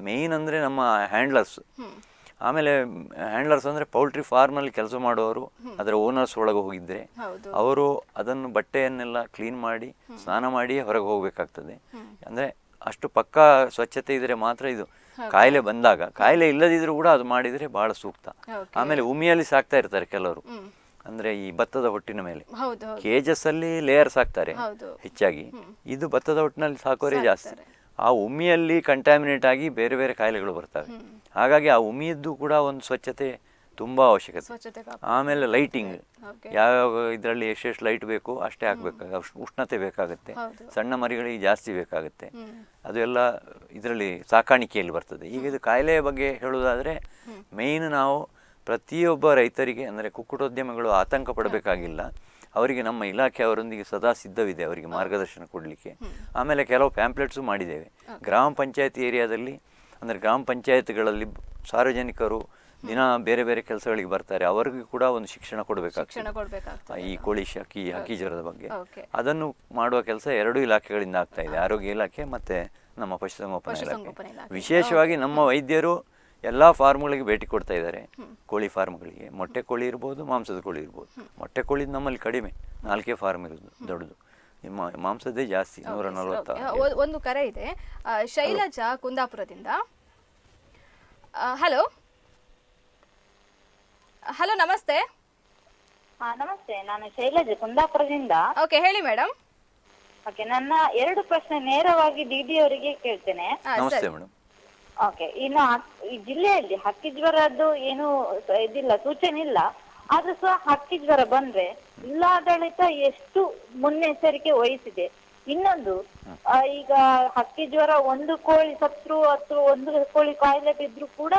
S2: ಮೇನ್ ಅಂದರೆ ನಮ್ಮ ಹ್ಯಾಂಡ್ಲರ್ಸ್ ಆಮೇಲೆ ಹ್ಯಾಂಡ್ಲರ್ಸ್ ಅಂದರೆ ಪೌಲ್ಟ್ರಿ ಫಾರ್ಮಲ್ಲಿ ಕೆಲಸ ಮಾಡುವವರು ಅದರ ಓನರ್ಸ್ ಒಳಗೆ ಹೋಗಿದ್ರೆ ಅವರು ಅದನ್ನು ಬಟ್ಟೆಯನ್ನೆಲ್ಲ ಕ್ಲೀನ್ ಮಾಡಿ ಸ್ನಾನ ಮಾಡಿ ಹೊರಗೆ ಹೋಗಬೇಕಾಗ್ತದೆ ಅಂದರೆ ಅಷ್ಟು ಪಕ್ಕಾ ಸ್ವಚ್ಛತೆ ಇದ್ರೆ ಮಾತ್ರ ಇದು ಕಾಯಿಲೆ ಬಂದಾಗ ಕಾಯಿಲೆ ಇಲ್ಲದಿದ್ರೂ ಕೂಡ ಅದು ಮಾಡಿದರೆ ಬಹಳ ಸೂಕ್ತ ಆಮೇಲೆ ಉಮಿಯಲ್ಲಿ ಸಾಕ್ತಾ ಇರ್ತಾರೆ ಕೆಲವರು ಅಂದ್ರೆ ಈ ಭತ್ತದ ಹೊಟ್ಟಿನ ಮೇಲೆ ಕೇಜಸ್ ಅಲ್ಲಿ ಲೇಯರ್ಸ್ ಹಾಕ್ತಾರೆ ಹೆಚ್ಚಾಗಿ ಇದು ಭತ್ತದ ಹೊಟ್ಟಿನಲ್ಲಿ ಸಾಕೋರೆ ಜಾಸ್ತಿ ಆ ಉಮಿಯಲ್ಲಿ ಕಂಟಾಮಿನೇಟ್ ಆಗಿ ಬೇರೆ ಬೇರೆ ಕಾಯಿಲೆಗಳು ಬರ್ತವೆ ಹಾಗಾಗಿ ಆ ಉಮಿಯದ್ದು ಕೂಡ ಒಂದು ಸ್ವಚ್ಛತೆ ತುಂಬಾ ಅವಶ್ಯಕತೆ ಆಮೇಲೆ ಲೈಟಿಂಗ್ ಯಾವ್ಯಾವ ಇದರಲ್ಲಿ ಎಷ್ಟೆಷ್ಟು ಲೈಟ್ ಬೇಕು ಅಷ್ಟೇ ಹಾಕ್ಬೇಕಾಗ ಉಷ್ಣತೆ ಬೇಕಾಗುತ್ತೆ ಸಣ್ಣ ಮರಿಗಳಿಗೆ ಜಾಸ್ತಿ ಬೇಕಾಗುತ್ತೆ ಅದೆಲ್ಲ ಇದರಲ್ಲಿ ಸಾಕಾಣಿಕೆಯಲ್ಲಿ ಬರ್ತದೆ ಈಗ ಇದು ಕಾಯಿಲೆಯ ಬಗ್ಗೆ ಹೇಳೋದಾದ್ರೆ ಮೇಯ್ನ್ ನಾವು ಪ್ರತಿಯೊಬ್ಬ ರೈತರಿಗೆ ಅಂದರೆ ಕುಕ್ಕುಟೋದ್ಯಮಿಗಳು ಆತಂಕ ಪಡಬೇಕಾಗಿಲ್ಲ ಅವರಿಗೆ ನಮ್ಮ ಇಲಾಖೆ ಅವರೊಂದಿಗೆ ಸದಾ ಸಿದ್ಧವಿದೆ ಅವರಿಗೆ ಮಾರ್ಗದರ್ಶನ ಕೊಡಲಿಕ್ಕೆ ಆಮೇಲೆ ಕೆಲವು ಪ್ಯಾಂಪ್ಲೆಟ್ಸು ಮಾಡಿದ್ದೇವೆ ಗ್ರಾಮ ಪಂಚಾಯತ್ ಏರಿಯಾದಲ್ಲಿ ಅಂದರೆ ಗ್ರಾಮ ಪಂಚಾಯತ್ಗಳಲ್ಲಿ ಸಾರ್ವಜನಿಕರು ದಿನ ಬೇರೆ ಬೇರೆ ಕೆಲಸಗಳಿಗೆ ಬರ್ತಾರೆ ಅವರಿಗೂ ಕೂಡ ಒಂದು ಶಿಕ್ಷಣ
S3: ಕೊಡಬೇಕಾಗ್ತದೆ
S2: ಈ ಕೋಳಿ ಹಕ್ಕಿ ಹಕ್ಕಿ ಜ್ವರದ ಬಗ್ಗೆ ಅದನ್ನು ಮಾಡುವ ಕೆಲಸ ಎರಡೂ ಇಲಾಖೆಗಳಿಂದ ಆಗ್ತಾ ಇದೆ ಆರೋಗ್ಯ ಇಲಾಖೆ ಮತ್ತೆ ನಮ್ಮ ಪಶುಸಂಗೋಪನಾ ಇಲಾಖೆ ವಿಶೇಷವಾಗಿ ನಮ್ಮ ವೈದ್ಯರು ಎಲ್ಲ ಫಾರ್ಮ್ಗಳಿಗೆ ಭೇಟಿ ಕೊಡ್ತಾ ಇದ್ದಾರೆ ಕೋಳಿ ಫಾರ್ಮ್ಗಳಿಗೆ ಮೊಟ್ಟೆ ಕೋಳಿ ಇರ್ಬೋದು ಮಾಂಸದ ಕೋಳಿ ಇರ್ಬೋದು ಮೊಟ್ಟೆ ಕೋಳಿ ನಮ್ಮಲ್ಲಿ ಕಡಿಮೆ ನಾಲ್ಕೇ ಫಾರ್ಮ್ ಇರೋದು ದೊಡ್ಡದು ಮಾಂಸದೇ ಜಾಸ್ತಿ ನೂರ ನಲವತ್ತ
S1: ಒಂದು ಕರೆ ಇದೆ ಶೈಲಜಾ ಕುಂದಾಪುರದಿಂದ ಹಲೋ ಹಲೋ ನಮಸ್ತೆ ನಮಸ್ತೆ ನಾನು ಶೈಲಜಾ ಕುಂದಾಪುರದಿಂದ ಓಕೆ ಹೇಳಿ ಮೇಡಮ್ ಓಕೆ ನನ್ನ ಎರಡು ಪ್ರಶ್ನೆ ನೇರವಾಗಿ ಡಿ ಅವರಿಗೆ ಕೇಳ್ತೇನೆ ನಮಸ್ತೆ ಮೇಡಮ್ ಓಕೆ ಇನ್ನು ಈ ಜಿಲ್ಲೆಯಲ್ಲಿ ಹಕ್ಕಿ ಜ್ವರದ್ದು ಏನು ಇದಿಲ್ಲ ಸೂಚನೆ ಇಲ್ಲ ಆದ್ರೂ ಸಹ ಹಕ್ಕಿ ಜ್ವರ ಬಂದ್ರೆ ಜಿಲ್ಲಾಡಳಿತ ಎಷ್ಟು ಮುನ್ನೆಚ್ಚರಿಕೆ ವಹಿಸಿದೆ ಇನ್ನೊಂದು ಈಗ ಹಕ್ಕಿ ಜ್ವರ ಒಂದು ಕೋಳಿ ಸತ್ರು ಅಥವಾ ಒಂದು ಕೋಳಿ ಕಾಯಿಲೆ ಬಿದ್ರು ಕೂಡ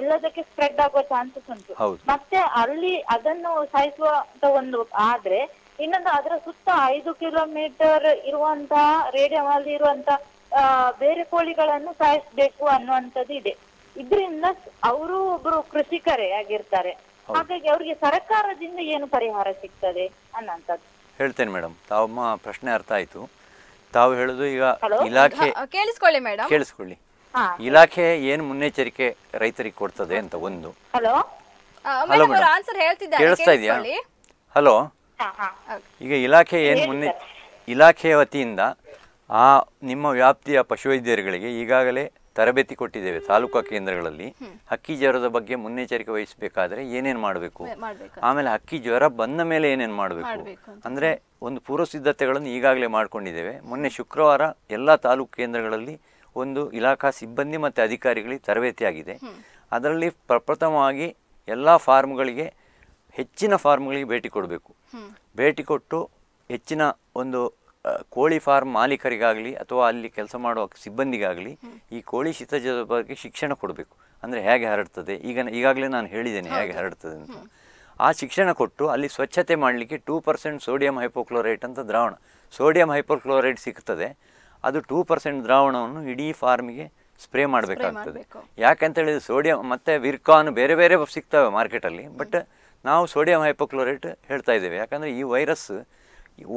S1: ಎಲ್ಲದಕ್ಕೆ ಸ್ಪ್ರೆಡ್ ಆಗುವ ಚಾನ್ಸಸ್ ಉಂಟು ಮತ್ತೆ ಅಲ್ಲಿ ಅದನ್ನು ಸಾಯಿಸುವಂತ ಒಂದು ಆದ್ರೆ ಇನ್ನೊಂದು ಅದರ ಸುತ್ತ ಐದು ಕಿಲೋಮೀಟರ್ ಇರುವಂತಹ ರೇಡಿಯಂ ಅಲ್ಲಿ ಇರುವಂತಹ ಬೇರೆ ಕೋಳಿಗಳನ್ನು ಸಾಯಿಸ್ಬೇಕು ಅನ್ನುವಂಥದ್ದು ಇದೆ ಇದರಿಂದ ಅವರು ಒಬ್ರು ಕೃಷಿಕರೇ ಆಗಿರ್ತಾರೆ ಹಾಗಾಗಿ ಅವರಿಗೆ ಸರ್ಕಾರದಿಂದ ಏನು ಪರಿಹಾರ ಸಿಗ್ತದೆ ಅನ್ನುವಂಥದ್ದು
S2: ಹೇಳ್ತೇನೆ ಮೇಡಮ್ ತಮ್ಮ ಪ್ರಶ್ನೆ ಅರ್ಥ ಆಯ್ತು ತಾವು ಹೇಳುದು ಈಗ ಇಲಾಖೆ
S1: ಕೇಳಿಸ್ಕೊಳ್ಳಿ ಮೇಡಮ್
S2: ಕೇಳಿಸ್ಕೊಳ್ಳಿ ಇಲಾಖೆ ಏನು ಮುನ್ನೆಚ್ಚರಿಕೆ ರೈತರಿಗೆ ಕೊಡ್ತದೆ ಅಂತ ಒಂದು
S1: ಹಲೋ ಕೇಳಿಸ್ತಾ ಇದೆಯಾ
S2: ಹಲೋ ಈಗ ಇಲಾಖೆ ಏನು ಮುನ್ನೆ ಇಲಾಖೆಯ ವತಿಯಿಂದ ಆ ನಿಮ್ಮ ವ್ಯಾಪ್ತಿಯ ಪಶುವೈದ್ಯರುಗಳಿಗೆ ಈಗಾಗಲೇ ತರಬೇತಿ ಕೊಟ್ಟಿದ್ದೇವೆ ತಾಲೂಕಾ ಕೇಂದ್ರಗಳಲ್ಲಿ ಹಕ್ಕಿ ಜ್ವರದ ಬಗ್ಗೆ ಮುನ್ನೆಚ್ಚರಿಕೆ ವಹಿಸಬೇಕಾದ್ರೆ ಏನೇನು ಮಾಡಬೇಕು ಆಮೇಲೆ ಹಕ್ಕಿ ಜ್ವರ ಬಂದ ಮೇಲೆ ಏನೇನು ಮಾಡಬೇಕು ಅಂದರೆ ಒಂದು ಪೂರ್ವ ಸಿದ್ಧತೆಗಳನ್ನು ಈಗಾಗಲೇ ಮಾಡಿಕೊಂಡಿದ್ದೇವೆ ಮೊನ್ನೆ ಶುಕ್ರವಾರ ಎಲ್ಲ ತಾಲೂಕು ಕೇಂದ್ರಗಳಲ್ಲಿ ಒಂದು ಇಲಾಖಾ ಸಿಬ್ಬಂದಿ ಮತ್ತು ಅಧಿಕಾರಿಗಳಿಗೆ ತರಬೇತಿ ಆಗಿದೆ ಅದರಲ್ಲಿ ಪ್ರಪ್ರಥಮವಾಗಿ ಎಲ್ಲ ಫಾರ್ಮ್ಗಳಿಗೆ ಹೆಚ್ಚಿನ ಫಾರ್ಮ್ಗಳಿಗೆ ಭೇಟಿ ಕೊಡಬೇಕು ಭೇಟಿ ಕೊಟ್ಟು ಹೆಚ್ಚಿನ ಒಂದು ಕೋಳಿ ಫಾರ್ಮ್ ಮಾಲೀಕರಿಗಾಗಲಿ ಅಥವಾ ಅಲ್ಲಿ ಕೆಲಸ ಮಾಡುವ ಸಿಬ್ಬಂದಿಗಾಗಲಿ ಈ ಕೋಳಿ ಶೀತಜದ ಬಗ್ಗೆ ಶಿಕ್ಷಣ ಕೊಡಬೇಕು ಅಂದರೆ ಹೇಗೆ ಹರಡ್ತದೆ ಈಗ ಈಗಾಗಲೇ ನಾನು ಹೇಳಿದ್ದೇನೆ ಹೇಗೆ ಹರಡ್ತದೆ ಅಂತ ಆ ಶಿಕ್ಷಣ ಕೊಟ್ಟು ಅಲ್ಲಿ ಸ್ವಚ್ಛತೆ ಮಾಡಲಿಕ್ಕೆ ಟೂ ಪರ್ಸೆಂಟ್ ಸೋಡಿಯಂ ಹೈಪೋಕ್ಲೋರೈಟ್ ಅಂತ ದ್ರಾವಣ ಸೋಡಿಯಂ ಹೈಪೋಕ್ಲೋರೈಟ್ ಸಿಗ್ತದೆ ಅದು ಟೂ ಪರ್ಸೆಂಟ್ ದ್ರಾವಣವನ್ನು ಇಡೀ ಫಾರ್ಮಿಗೆ ಸ್ಪ್ರೇ ಮಾಡಬೇಕಾಗ್ತದೆ ಯಾಕಂತ ಹೇಳಿದ್ರೆ ಸೋಡಿಯಂ ಮತ್ತು ವಿರ್ಕಾನ್ ಬೇರೆ ಬೇರೆ ಸಿಗ್ತವೆ ಮಾರ್ಕೆಟಲ್ಲಿ ಬಟ್ ನಾವು ಸೋಡಿಯಂ ಹೈಪೋಕ್ಲೋರೈಟ್ ಹೇಳ್ತಾ ಇದ್ದೇವೆ ಯಾಕಂದರೆ ಈ ವೈರಸ್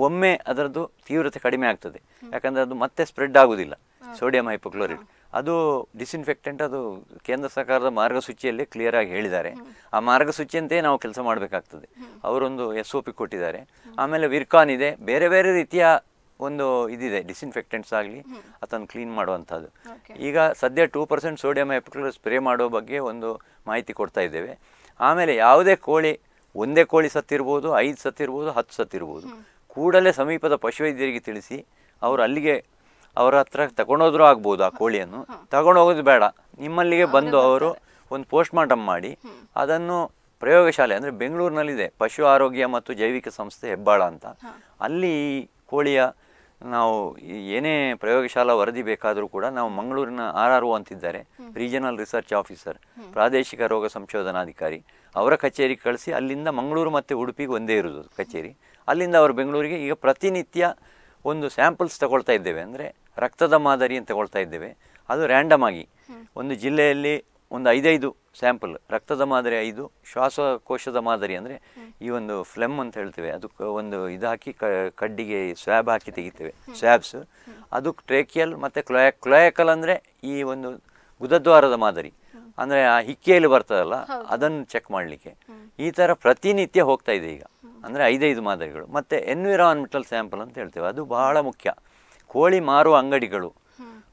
S2: ಒಮ್ಮೆ ಅದರದ್ದು ತೀವ್ರತೆ ಕಡಿಮೆ ಆಗ್ತದೆ ಯಾಕಂದರೆ ಅದು ಮತ್ತೆ ಸ್ಪ್ರೆಡ್ ಆಗುವುದಿಲ್ಲ ಸೋಡಿಯಂ ಹೈಪೋಕ್ಲೋರೈಡ್ ಅದು ಡಿಸ್ಇನ್ಫೆಕ್ಟೆಂಟ್ ಅದು ಕೇಂದ್ರ ಸರ್ಕಾರದ ಮಾರ್ಗಸೂಚಿಯಲ್ಲಿ ಕ್ಲಿಯರ್ ಆಗಿ ಹೇಳಿದ್ದಾರೆ ಆ ಮಾರ್ಗಸೂಚಿಯಂತೆಯೇ ನಾವು ಕೆಲಸ ಮಾಡಬೇಕಾಗ್ತದೆ ಅವರೊಂದು ಎಸ್ ಒ ಪಿ ಕೊಟ್ಟಿದ್ದಾರೆ ಆಮೇಲೆ ವಿರ್ಕಾನ್ ಇದೆ ಬೇರೆ ಬೇರೆ ರೀತಿಯ ಒಂದು ಇದಿದೆ ಡಿಸ್ಇನ್ಫೆಕ್ಟೆಂಟ್ಸ್ ಆಗಲಿ ಅದನ್ನು ಕ್ಲೀನ್ ಮಾಡುವಂಥದ್ದು ಈಗ ಸದ್ಯ two percent sodium hypochloride spray ಮಾಡೋ ಬಗ್ಗೆ ಒಂದು ಮಾಹಿತಿ ಕೊಡ್ತಾ ಇದ್ದೇವೆ ಆಮೇಲೆ ಯಾವುದೇ ಕೋಳಿ ಒಂದೇ ಕೋಳಿ ಸತ್ತಿರ್ಬೋದು ಐದು ಸತ್ತಿರ್ಬೋದು ಹತ್ತು ಸತ್ತಿರ್ಬೋದು ಕೂಡಲೇ ಸಮೀಪದ ಪಶುವೈದ್ಯರಿಗೆ ತಿಳಿಸಿ ಅವರು ಅಲ್ಲಿಗೆ ಅವರ ಹತ್ರ ತಗೊಂಡೋದ್ರೂ ಆಗ್ಬೋದು ಆ ಕೋಳಿಯನ್ನು ತಗೊಂಡೋಗೋದು ಬೇಡ ನಿಮ್ಮಲ್ಲಿಗೆ ಬಂದು ಅವರು ಒಂದು ಮಾರ್ಟಮ್ ಮಾಡಿ ಅದನ್ನು ಪ್ರಯೋಗಶಾಲೆ ಅಂದರೆ ಬೆಂಗಳೂರಿನಲ್ಲಿದೆ ಪಶು ಆರೋಗ್ಯ ಮತ್ತು ಜೈವಿಕ ಸಂಸ್ಥೆ ಹೆಬ್ಬಾಳ ಅಂತ ಅಲ್ಲಿ ಕೋಳಿಯ ನಾವು ಏನೇ ಪ್ರಯೋಗಶಾಲಾ ವರದಿ ಬೇಕಾದರೂ ಕೂಡ ನಾವು ಮಂಗಳೂರಿನ ಆರ್ ಆರ್ ಓ ಅಂತಿದ್ದಾರೆ ರೀಜನಲ್ ರಿಸರ್ಚ್ ಆಫೀಸರ್ ಪ್ರಾದೇಶಿಕ ರೋಗ ಸಂಶೋಧನಾಧಿಕಾರಿ ಅವರ ಕಚೇರಿಗೆ ಕಳಿಸಿ ಅಲ್ಲಿಂದ ಮಂಗಳೂರು ಮತ್ತು ಉಡುಪಿಗೆ ಒಂದೇ ಇರೋದು ಕಚೇರಿ ಅಲ್ಲಿಂದ ಅವರು ಬೆಂಗಳೂರಿಗೆ ಈಗ ಪ್ರತಿನಿತ್ಯ ಒಂದು ಸ್ಯಾಂಪಲ್ಸ್ ತಗೊಳ್ತಾ ಇದ್ದೇವೆ ಅಂದರೆ ರಕ್ತದ ಮಾದರಿಯನ್ನು ತಗೊಳ್ತಾ ಇದ್ದೇವೆ ಅದು ರ್ಯಾಂಡಮ್ ಆಗಿ ಒಂದು ಜಿಲ್ಲೆಯಲ್ಲಿ ಒಂದು ಐದೈದು ಸ್ಯಾಂಪಲ್ ರಕ್ತದ ಮಾದರಿ ಐದು ಶ್ವಾಸಕೋಶದ ಮಾದರಿ ಅಂದರೆ ಈ ಒಂದು ಫ್ಲೆಮ್ ಅಂತ ಹೇಳ್ತೇವೆ ಅದಕ್ಕೆ ಒಂದು ಇದು ಹಾಕಿ ಕಡ್ಡಿಗೆ ಸ್ವ್ಯಾಬ್ ಹಾಕಿ ತೆಗಿತೇವೆ ಸ್ವ್ಯಾಬ್ಸ್ ಅದು ಟ್ರೇಕಿಯಲ್ ಮತ್ತು ಕ್ಲೋಯ ಕ್ಲೋಯಕಲ್ ಅಂದರೆ ಈ ಒಂದು ಗುದದ್ವಾರದ ಮಾದರಿ ಅಂದರೆ ಆ ಹಿಕ್ಕಿಯಲ್ಲಿ ಬರ್ತದಲ್ಲ ಅದನ್ನು ಚೆಕ್ ಮಾಡಲಿಕ್ಕೆ ಈ ಥರ ಪ್ರತಿನಿತ್ಯ ಹೋಗ್ತಾ ಇದೆ ಈಗ ಅಂದರೆ ಐದೈದು ಮಾದರಿಗಳು ಮತ್ತು ಎನ್ವಿರಾನ್ಮೆಂಟಲ್ ಸ್ಯಾಂಪಲ್ ಅಂತ ಹೇಳ್ತೇವೆ ಅದು ಬಹಳ ಮುಖ್ಯ ಕೋಳಿ ಮಾರುವ ಅಂಗಡಿಗಳು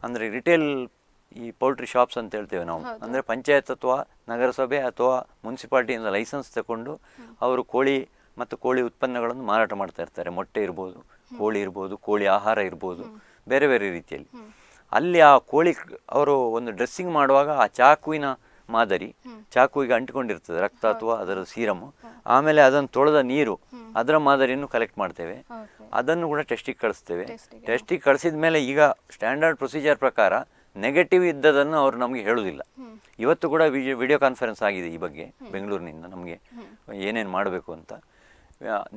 S2: ಅಂದರೆ ರಿಟೇಲ್ ಈ ಪೌಲ್ಟ್ರಿ ಶಾಪ್ಸ್ ಅಂತ ಹೇಳ್ತೇವೆ ನಾವು ಅಂದರೆ ಪಂಚಾಯತ್ ಅಥವಾ ನಗರಸಭೆ ಅಥವಾ ಮುನ್ಸಿಪಾಲ್ಟಿಯಿಂದ ಲೈಸೆನ್ಸ್ ತಗೊಂಡು ಅವರು ಕೋಳಿ ಮತ್ತು ಕೋಳಿ ಉತ್ಪನ್ನಗಳನ್ನು ಮಾರಾಟ ಮಾಡ್ತಾ ಇರ್ತಾರೆ ಮೊಟ್ಟೆ ಇರ್ಬೋದು ಕೋಳಿ ಇರ್ಬೋದು ಕೋಳಿ ಆಹಾರ ಇರ್ಬೋದು ಬೇರೆ ಬೇರೆ ರೀತಿಯಲ್ಲಿ ಅಲ್ಲಿ ಆ ಕೋಳಿ ಅವರು ಒಂದು ಡ್ರೆಸ್ಸಿಂಗ್ ಮಾಡುವಾಗ ಆ ಚಾಕುವಿನ ಮಾದರಿ ಚಾಕುವಿಗೆ ಅಂಟಿಕೊಂಡಿರ್ತದೆ ರಕ್ತ ಅಥವಾ ಅದರ ಸೀರಮ್ ಆಮೇಲೆ ಅದನ್ನು ತೊಳೆದ ನೀರು ಅದರ ಮಾದರಿಯನ್ನು ಕಲೆಕ್ಟ್ ಮಾಡ್ತೇವೆ ಅದನ್ನು ಕೂಡ ಟೆಸ್ಟಿಗೆ ಕಳಿಸ್ತೇವೆ ಟೆಸ್ಟಿಗೆ ಕಳಿಸಿದ ಮೇಲೆ ಈಗ ಸ್ಟ್ಯಾಂಡರ್ಡ್ ಪ್ರೊಸೀಜರ್ ಪ್ರಕಾರ ನೆಗೆಟಿವ್ ಇದ್ದದನ್ನು ಅವರು ನಮಗೆ ಹೇಳುವುದಿಲ್ಲ ಇವತ್ತು ಕೂಡ ವಿಡಿಯೋ ಕಾನ್ಫರೆನ್ಸ್ ಆಗಿದೆ ಈ ಬಗ್ಗೆ ಬೆಂಗಳೂರಿನಿಂದ ನಮಗೆ ಏನೇನು ಮಾಡಬೇಕು ಅಂತ